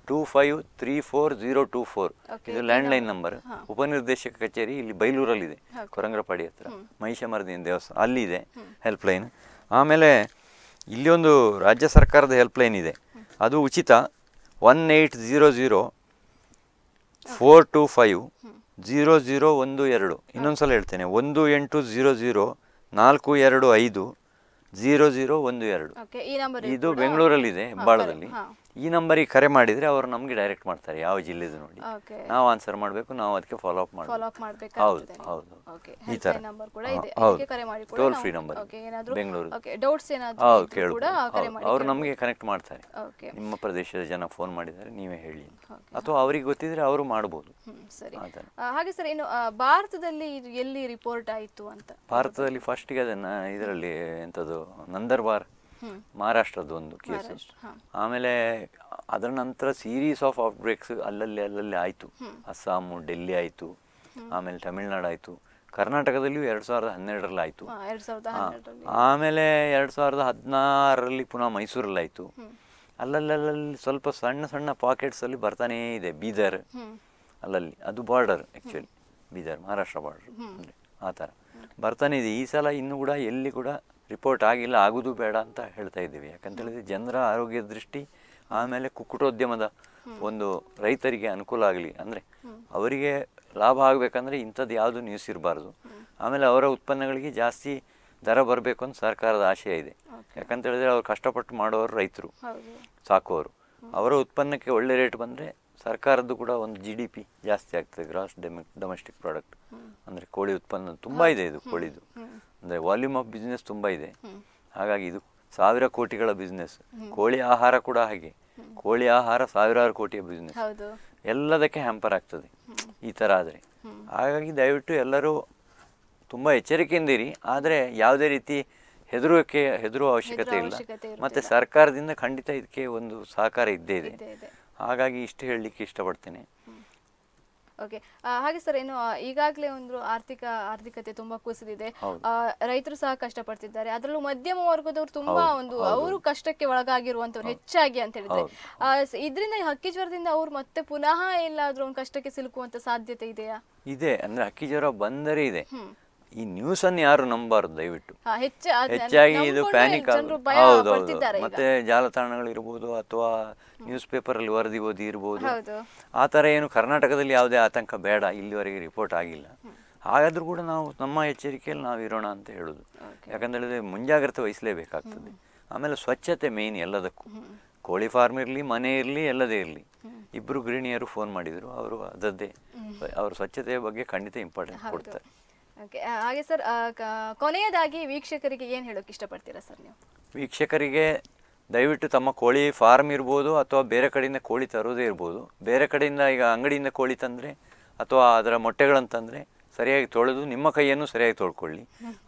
S2: two five three four zero two four ಇದು ಲ್ಯಾಂಡ್ಲೈನ್ ನಂಬರ್ ಉಪನಿರ್ದೇಶಕ ಕಚೇರಿ ಇಲ್ಲಿ ಬೈಲೂರಲ್ಲಿದೆ ಕೊರಂಗರಪಾಡಿ ಹತ್ರ ಮಹಿಷಮರ್ದಿನ ದೇವಸ್ಥಾನ ಹೆಲ್ಪ್ ಹೆಲ್ಪ್ಲೈನ್ ಆಮೇಲೆ ಇಲ್ಲಿ ಒಂದು ರಾಜ್ಯ ಸರ್ಕಾರದ ಹೆಲ್ಪ್ಲೈನ್ ಇದೆ ಅದು ಉಚಿತ one eight zero zero four two five zero zero ಒಂದು ಎರಡು ಇನ್ನೊಂದು ಸಲ ಹೇಳ್ತೇನೆ ಒಂದು ಎಂಟು ಝೀರೋ ಝೀರೋ ನಾಲ್ಕು ಎರಡು ಐದು ಝೀರೋ ಜೀರೋ ಒಂದು ಎರಡು
S1: ಇದು ಬೆಂಗಳೂರಲ್ಲಿದೆ ಹೆಬ್ಬಾಳದಲ್ಲಿ
S2: ಈ ನಂಬರಿಗೆ ಕರೆ ಮಾಡಿದರೆ ಅವರು ನಮಗೆ ಡೈರೆಕ್ಟ್ ಮಾಡ್ತಾರೆ ಯಾವ ಜಿಲ್ಲೆದು ನೋಡಿ ನಾವು ಆನ್ಸರ್ ಮಾಡಬೇಕು ನಾವು ಅದಕ್ಕೆ ಫಾಲೋ ಅಪ್ ಮಾಡಬೇಕು ಹೌದು ಹೌದು ಈ ಥರ ಟೋಲ್ ಫ್ರೀ ನಂಬರ್ ಬೆಂಗಳೂರು
S1: ಹೌದು ಕೇಳು ಅವರು ನಮಗೆ
S2: ಕನೆಕ್ಟ್ ಮಾಡ್ತಾರೆ ನಿಮ್ಮ ಪ್ರದೇಶದ ಜನ ಫೋನ್ ಮಾಡಿದ್ದಾರೆ ನೀವೇ ಹೇಳಿ ಅಥವಾ ಅವರಿಗೆ ಗೊತ್ತಿದ್ರೆ ಅವರು ಮಾಡಬಹುದು ಸರಿ
S1: ಹಾಗೆ ಸರ್ ಇನ್ನು ಭಾರತದಲ್ಲಿ ಇದು ಎಲ್ಲಿ ರಿಪೋರ್ಟ್ ಆಯಿತು ಅಂತ
S2: ಭಾರತದಲ್ಲಿ ಫಸ್ಟಿಗೆ ಅದನ್ನ ಇದರಲ್ಲಿ ಎಂಥದ್ದು ನಂದರ್ಬಾರ್ ಮಹಾರಾಷ್ಟ್ರದೊಂದು ಕೇಸು ಆಮೇಲೆ ಅದರ ನಂತರ ಸೀರೀಸ್ ಆಫ್ ಔಟ್ ಬ್ರೇಕ್ಸ್ ಅಲ್ಲಲ್ಲಿ ಅಲ್ಲಲ್ಲಿ ಆಯಿತು ಅಸ್ಸಾಮು ಡೆಲ್ಲಿ ಆಯಿತು ಆಮೇಲೆ ತಮಿಳ್ನಾಡು ಆಯಿತು ಕರ್ನಾಟಕದಲ್ಲಿ ಎರಡ್ ಸಾವಿರದ ಹನ್ನೆರಡರಲ್ಲಿ ಆಯಿತು ಆಮೇಲೆ ಎರಡ್ ಸಾವಿರದ ಹದಿನಾರರಲ್ಲಿ ಪುನಃ ಮೈಸೂರಲ್ಲಿ ಆಯಿತು ಅಲ್ಲಲ್ಲಲ್ಲಿ ಸ್ವಲ್ಪ ಸಣ್ಣ ಸಣ್ಣ ಪಾಕೆಟ್ಸಲ್ಲಿ ಬರ್ತಾನೆ ಇದೆ ಬೀದರ್ ಅಲ್ಲಲ್ಲಿ ಅದು border actually Bidar Maharashtra border ಅಂದರೆ ಆ ಥರ ಬರ್ತಾನೆ ಇದೆ ಈ ಸಲ ಇನ್ನು ಕೂಡ ಎಲ್ಲಿ ಕೂಡ ರಿಪೋರ್ಟ್ ಆಗಿಲ್ಲ ಆಗೋದು ಬೇಡ ಅಂತ ಹೇಳ್ತಾ ಇದ್ದೀವಿ ಹೇಳಿದ್ರೆ ಜನರ ಆರೋಗ್ಯ ದೃಷ್ಟಿ ಆಮೇಲೆ ಕುಕ್ಕುಟೋದ್ಯಮದ ಒಂದು ರೈತರಿಗೆ ಅನುಕೂಲ ಆಗಲಿ ಅಂದರೆ ಅವರಿಗೆ ಲಾಭ ಆಗಬೇಕಂದ್ರೆ ಇಂಥದ್ದು ಯಾವುದು ನ್ಯೂಸ್ ಇರಬಾರ್ದು ಆಮೇಲೆ ಅವರ ಉತ್ಪನ್ನಗಳಿಗೆ ಜಾಸ್ತಿ ದರ ಬರಬೇಕು ಅಂತ ಸರ್ಕಾರದ ಆಶಯ ಇದೆ ಯಾಕಂತೇಳಿದ್ರೆ ಅವ್ರು ಕಷ್ಟಪಟ್ಟು ಮಾಡೋರು ರೈತರು ಸಾಕೋರು ಅವರ ಉತ್ಪನ್ನಕ್ಕೆ ಒಳ್ಳೆ ರೇಟ್ ಬಂದರೆ ಸರ್ಕಾರದ್ದು ಕೂಡ ಒಂದು ಜಿ ಡಿ ಪಿ ಜಾಸ್ತಿ ಆಗ್ತದೆ ಗ್ರಾಸ್ ಡೊಮೆಸ್ಟಿಕ್ ಪ್ರಾಡಕ್ಟ್ ಅಂದರೆ ಕೋಳಿ ಉತ್ಪನ್ನ ತುಂಬ ಇದೆ ಇದು ಕೋಳಿದು ಅಂದರೆ ವಾಲ್ಯೂಮ್ ಆಫ್ ಬಿಸ್ನೆಸ್ ತುಂಬ ಇದೆ ಹಾಗಾಗಿ ಇದು ಸಾವಿರ ಕೋಟಿಗಳ ಬಿಸ್ನೆಸ್ ಕೋಳಿ ಆಹಾರ ಕೂಡ ಹಾಗೆ ಕೋಳಿ ಆಹಾರ ಸಾವಿರಾರು ಕೋಟಿಯ ಬಿಸ್ನೆಸ್ ಎಲ್ಲದಕ್ಕೆ ಹ್ಯಾಂಪರ್ ಆಗ್ತದೆ ಈ ಥರ ಆದರೆ ಹಾಗಾಗಿ ದಯವಿಟ್ಟು ಎಲ್ಲರೂ ತುಂಬ ಎಚ್ಚರಿಕೆಯಿಂದ ಇರಿ ಆದರೆ ಯಾವುದೇ ರೀತಿ ಹೆದರುವಕ್ಕೆ ಹೆದರುವ ಅವಶ್ಯಕತೆ ಇಲ್ಲ ಮತ್ತು ಸರ್ಕಾರದಿಂದ ಖಂಡಿತ ಇದಕ್ಕೆ ಒಂದು ಸಹಕಾರ ಇದ್ದೇ ಇದೆ ಹಾಗಾಗಿ ಇಷ್ಟು ಹೇಳಲಿಕ್ಕೆ ಇಷ್ಟಪಡ್ತೇನೆ
S1: ಓಕೆ ಹಾಗೆ ಸರ್ ಏನು ಈಗಾಗಲೇ ಒಂದು ಆರ್ಥಿಕ ಆರ್ಥಿಕತೆ ತುಂಬಾ ಕುಸಿದಿದೆ ರೈತರು ಸಹ ಕಷ್ಟ ಪಡ್ತಿದ್ದಾರೆ ಅದರಲ್ಲೂ ಮಧ್ಯಮ ವರ್ಗದವರು ತುಂಬಾ ಒಂದು ಅವರು ಕಷ್ಟಕ್ಕೆ ಒಳಗಾಗಿರುವಂತವ್ರು ಹೆಚ್ಚಾಗಿ ಅಂತ ಹೇಳಿದ್ರೆ ಇದರಿಂದ ಹಕ್ಕಿ ಜ್ವರದಿಂದ ಅವ್ರು ಮತ್ತೆ ಪುನಃ ಎಲ್ಲಾದ್ರೂ ಒಂದು ಕಷ್ಟಕ್ಕೆ ಸಿಲುಕುವಂತ ಸಾಧ್ಯತೆ ಇದೆಯಾ
S2: ಇದೆ ಅಂದ್ರೆ ಹಕ್ಕಿ ಜ್ವರ ಬಂದರೆ ಇದೆ ಈ ನ್ಯೂಸ್ ಅನ್ನು ಯಾರು ನಂಬಾರ್ದು ದಯವಿಟ್ಟು
S1: ಹೆಚ್ಚಾಗಿ ಇದು ಪ್ಯಾನಿಕ್ ಹೌದು ಹೌದು ಮತ್ತೆ
S2: ಜಾಲತಾಣಗಳಿರ್ಬೋದು ಅಥವಾ ನ್ಯೂಸ್ ಪೇಪರ್ ಅಲ್ಲಿ ವರದಿ ಓದಿ ಇರ್ಬೋದು ಆ ಥರ ಏನು ಕರ್ನಾಟಕದಲ್ಲಿ ಯಾವುದೇ ಆತಂಕ ಬೇಡ ಇಲ್ಲಿವರೆಗೆ ರಿಪೋರ್ಟ್ ಆಗಿಲ್ಲ ಹಾಗಾದ್ರೂ ಕೂಡ ನಾವು ನಮ್ಮ ಎಚ್ಚರಿಕೆಯಲ್ಲಿ ನಾವು ಇರೋಣ ಅಂತ ಹೇಳೋದು ಯಾಕಂದೇಳಿದ್ರೆ ಮುಂಜಾಗ್ರತೆ ವಹಿಸಲೇಬೇಕಾಗ್ತದೆ ಆಮೇಲೆ ಸ್ವಚ್ಛತೆ ಮೇನ್ ಎಲ್ಲದಕ್ಕೂ ಕೋಳಿ ಫಾರ್ಮ್ ಇರಲಿ ಮನೆ ಇರಲಿ ಎಲ್ಲದೇ ಇರಲಿ ಇಬ್ಬರು ಗೃಹಿಣಿಯರು ಫೋನ್ ಮಾಡಿದರು ಅವರು ಅದದ್ದೇ ಅವರು ಸ್ವಚ್ಛತೆಯ ಬಗ್ಗೆ ಖಂಡಿತ ಇಂಪಾರ್ಟೆನ್ಸ್ ಕೊಡ್ತಾರೆ
S1: ಹಾಗೆ ಸರ್ ಕೊನೆಯದಾಗಿ ವೀಕ್ಷಕರಿಗೆ ಏನು ಹೇಳೋಕೆ ಇಷ್ಟಪಡ್ತೀರಾ ಸರ್ ನೀವು
S2: ವೀಕ್ಷಕರಿಗೆ ದಯವಿಟ್ಟು ತಮ್ಮ ಕೋಳಿ ಫಾರ್ಮ್ ಇರ್ಬೋದು ಅಥವಾ ಬೇರೆ ಕಡೆಯಿಂದ ಕೋಳಿ ತರೋದೇ ಇರ್ಬೋದು ಬೇರೆ ಕಡೆಯಿಂದ ಈಗ ಅಂಗಡಿಯಿಂದ ಕೋಳಿ ತಂದರೆ ಅಥವಾ ಅದರ ಮೊಟ್ಟೆಗಳನ್ನು ತಂದರೆ ಸರಿಯಾಗಿ ತೊಳೆದು ನಿಮ್ಮ ಕೈಯನ್ನು ಸರಿಯಾಗಿ ತೊಳ್ಕೊಳ್ಳಿ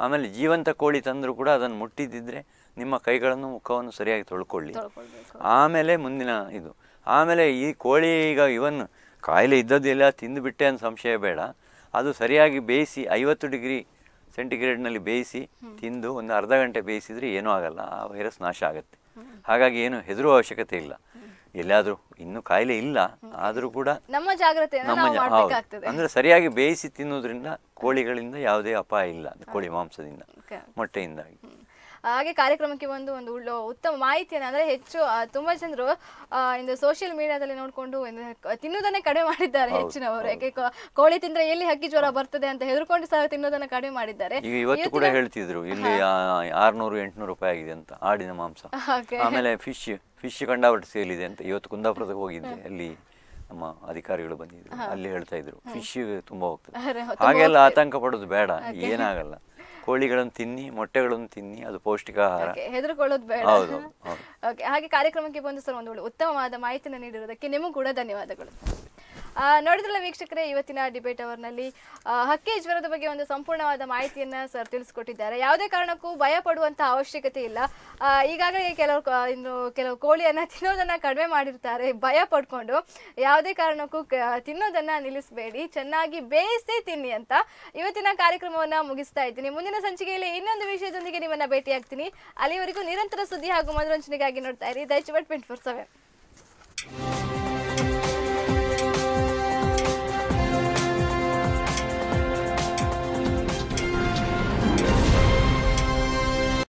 S2: ಆಮೇಲೆ ಜೀವಂತ ಕೋಳಿ ತಂದರೂ ಕೂಡ ಅದನ್ನು ಮುಟ್ಟಿದ್ದಿದ್ರೆ ನಿಮ್ಮ ಕೈಗಳನ್ನು ಮುಖವನ್ನು ಸರಿಯಾಗಿ ತೊಳ್ಕೊಳ್ಳಿ ಆಮೇಲೆ ಮುಂದಿನ ಇದು ಆಮೇಲೆ ಈ ಕೋಳಿ ಈಗ ಇವನ್ ಕಾಯಿಲೆ ಇದ್ದದ್ದಿಲ್ಲ ತಿಂದುಬಿಟ್ಟೆ ಅಂತ ಸಂಶಯ ಬೇಡ ಅದು ಸರಿಯಾಗಿ ಬೇಯಿಸಿ ಐವತ್ತು ಡಿಗ್ರಿ ಸೆಂಟಿಗ್ರೇಡ್ನಲ್ಲಿ ಬೇಯಿಸಿ ತಿಂದು ಒಂದು ಅರ್ಧ ಗಂಟೆ ಬೇಯಿಸಿದರೆ ಏನೂ ಆಗಲ್ಲ ಆ ವೈರಸ್ ನಾಶ ಆಗುತ್ತೆ ಹಾಗಾಗಿ ಏನು ಹೆದರುವ ಅವಶ್ಯಕತೆ ಇಲ್ಲ ಎಲ್ಲಾದರೂ ಇನ್ನೂ ಕಾಯಿಲೆ ಇಲ್ಲ ಆದರೂ ಕೂಡ
S1: ನಮ್ಮ ಜಾಗ್ರತೆ ಅಂದರೆ
S2: ಸರಿಯಾಗಿ ಬೇಯಿಸಿ ತಿನ್ನೋದ್ರಿಂದ ಕೋಳಿಗಳಿಂದ ಯಾವುದೇ ಅಪಾಯ ಇಲ್ಲ ಕೋಳಿ ಮಾಂಸದಿಂದ ಮೊಟ್ಟೆಯಿಂದಾಗಿ
S1: ಹಾಗೆ ಕಾರ್ಯಕ್ರಮಕ್ಕೆ ಬಂದು ಒಂದು ಉತ್ತಮ ಮಾಹಿತಿ ಏನಂದ್ರೆ ಹೆಚ್ಚು ತುಂಬಾ ಜನರು ಇಂದು ಸೋಷಿಯಲ್ ಮೀಡಿಯಾದಲ್ಲಿ ನೋಡ್ಕೊಂಡು ತಿನ್ನೋದನ್ನೇ ಕಡಿಮೆ ಮಾಡಿದ್ದಾರೆ ಹೆಚ್ಚಿನವರು ಯಾಕೆ ಕೋಳಿ ತಿಂದ್ರೆ ಎಲ್ಲಿ ಹಕ್ಕಿ ಜ್ವರ ಬರ್ತದೆ ಅಂತ ಹೆದರ್ಕೊಂಡು ಸಹ ತಿನ್ನೋದನ್ನ ಕಡಿಮೆ ಮಾಡಿದ್ದಾರೆ ಕೂಡ
S2: ಹೇಳ್ತಿದ್ರು ಇಲ್ಲಿ ಆರ್ನೂರು ಎಂಟುನೂರು ರೂಪಾಯಿ ಆಗಿದೆ ಅಂತ ಆಡಿನ ಮಾಂಸ ಆಮೇಲೆ ಫಿಶ್ ಫಿಶ್ ಕಂಡಾಪಟ್ಟೆ ಸೇಲ್ ಇದೆ ಅಂತ ಇವತ್ತು ಕುಂದಾಪುರದ ಹೋಗಿದ್ದೆ ಅಲ್ಲಿ ನಮ್ಮ ಅಧಿಕಾರಿಗಳು ಬಂದಿದ್ರು ಅಲ್ಲಿ ಹೇಳ್ತಾ ಇದ್ರು ಫಿಶ್ ತುಂಬಾ ಹೋಗ್ತದೆ ಹಾಗೆಲ್ಲ ಆತಂಕ ಪಡೋದು ಬೇಡ ಏನಾಗಲ್ಲ ಕೋಳಿಗಳನ್ನು ತಿನ್ನಿ ಮೊಟ್ಟೆಗಳನ್ನು ತಿನ್ನಿ ಅದು ಪೌಷ್ಟಿಕ ಆಹಾರ
S1: ಹೆದರ್ಕೊಳ್ಳೋದು ಬೇಡ <laughs> ಹಾಗೆ ಕಾರ್ಯಕ್ರಮಕ್ಕೆ ಬಂದು ಸರ್ ಒಂದು ಉತ್ತಮವಾದ ಮಾಹಿತಿಯನ್ನು ನೀಡಿರುವುದಕ್ಕೆ ನಿಮಗೂ ಕೂಡ ಧನ್ಯವಾದಗಳು ನೋಡಿದ್ರಲ್ಲ ವೀಕ್ಷಕರೇ ಇವತ್ತಿನ ಡಿಬೇಟ್ ಅವರ್ನಲ್ಲಿ ಹಕ್ಕಿ ಜ್ವರದ ಬಗ್ಗೆ ಒಂದು ಸಂಪೂರ್ಣವಾದ ಮಾಹಿತಿಯನ್ನ ಸರ್ ತಿಳಿಸ್ಕೊಟ್ಟಿದ್ದಾರೆ ಯಾವುದೇ ಕಾರಣಕ್ಕೂ ಭಯ ಪಡುವಂತ ಅವಶ್ಯಕತೆ ಇಲ್ಲ ಈಗಾಗಲೇ ಕೆಲವರು ಇನ್ನು ಕೆಲವು ಕೋಳಿಯನ್ನ ತಿನ್ನೋದನ್ನ ಕಡಿಮೆ ಮಾಡಿರ್ತಾರೆ ಭಯ ಪಡ್ಕೊಂಡು ಯಾವುದೇ ಕಾರಣಕ್ಕೂ ತಿನ್ನೋದನ್ನ ನಿಲ್ಲಿಸಬೇಡಿ ಚೆನ್ನಾಗಿ ಬೇಯಿಸಿ ತಿನ್ನಿ ಅಂತ ಇವತ್ತಿನ ಕಾರ್ಯಕ್ರಮವನ್ನ ಮುಗಿಸ್ತಾ ಇದ್ದೀನಿ ಮುಂದಿನ ಸಂಚಿಕೆಯಲ್ಲಿ ಇನ್ನೊಂದು ವಿಷಯದೊಂದಿಗೆ ನಿಮ್ಮನ್ನ ಆಗ್ತೀನಿ ಅಲ್ಲಿವರೆಗೂ ನಿರಂತರ ಸುದ್ದಿ ಹಾಗೂ ಮನೋರಂಜನೆಗಾಗಿ ನೋಡ್ತಾ ಇರಿ ದಯಚು ಬಟ್ ಫೋರ್ ಸೆವೆನ್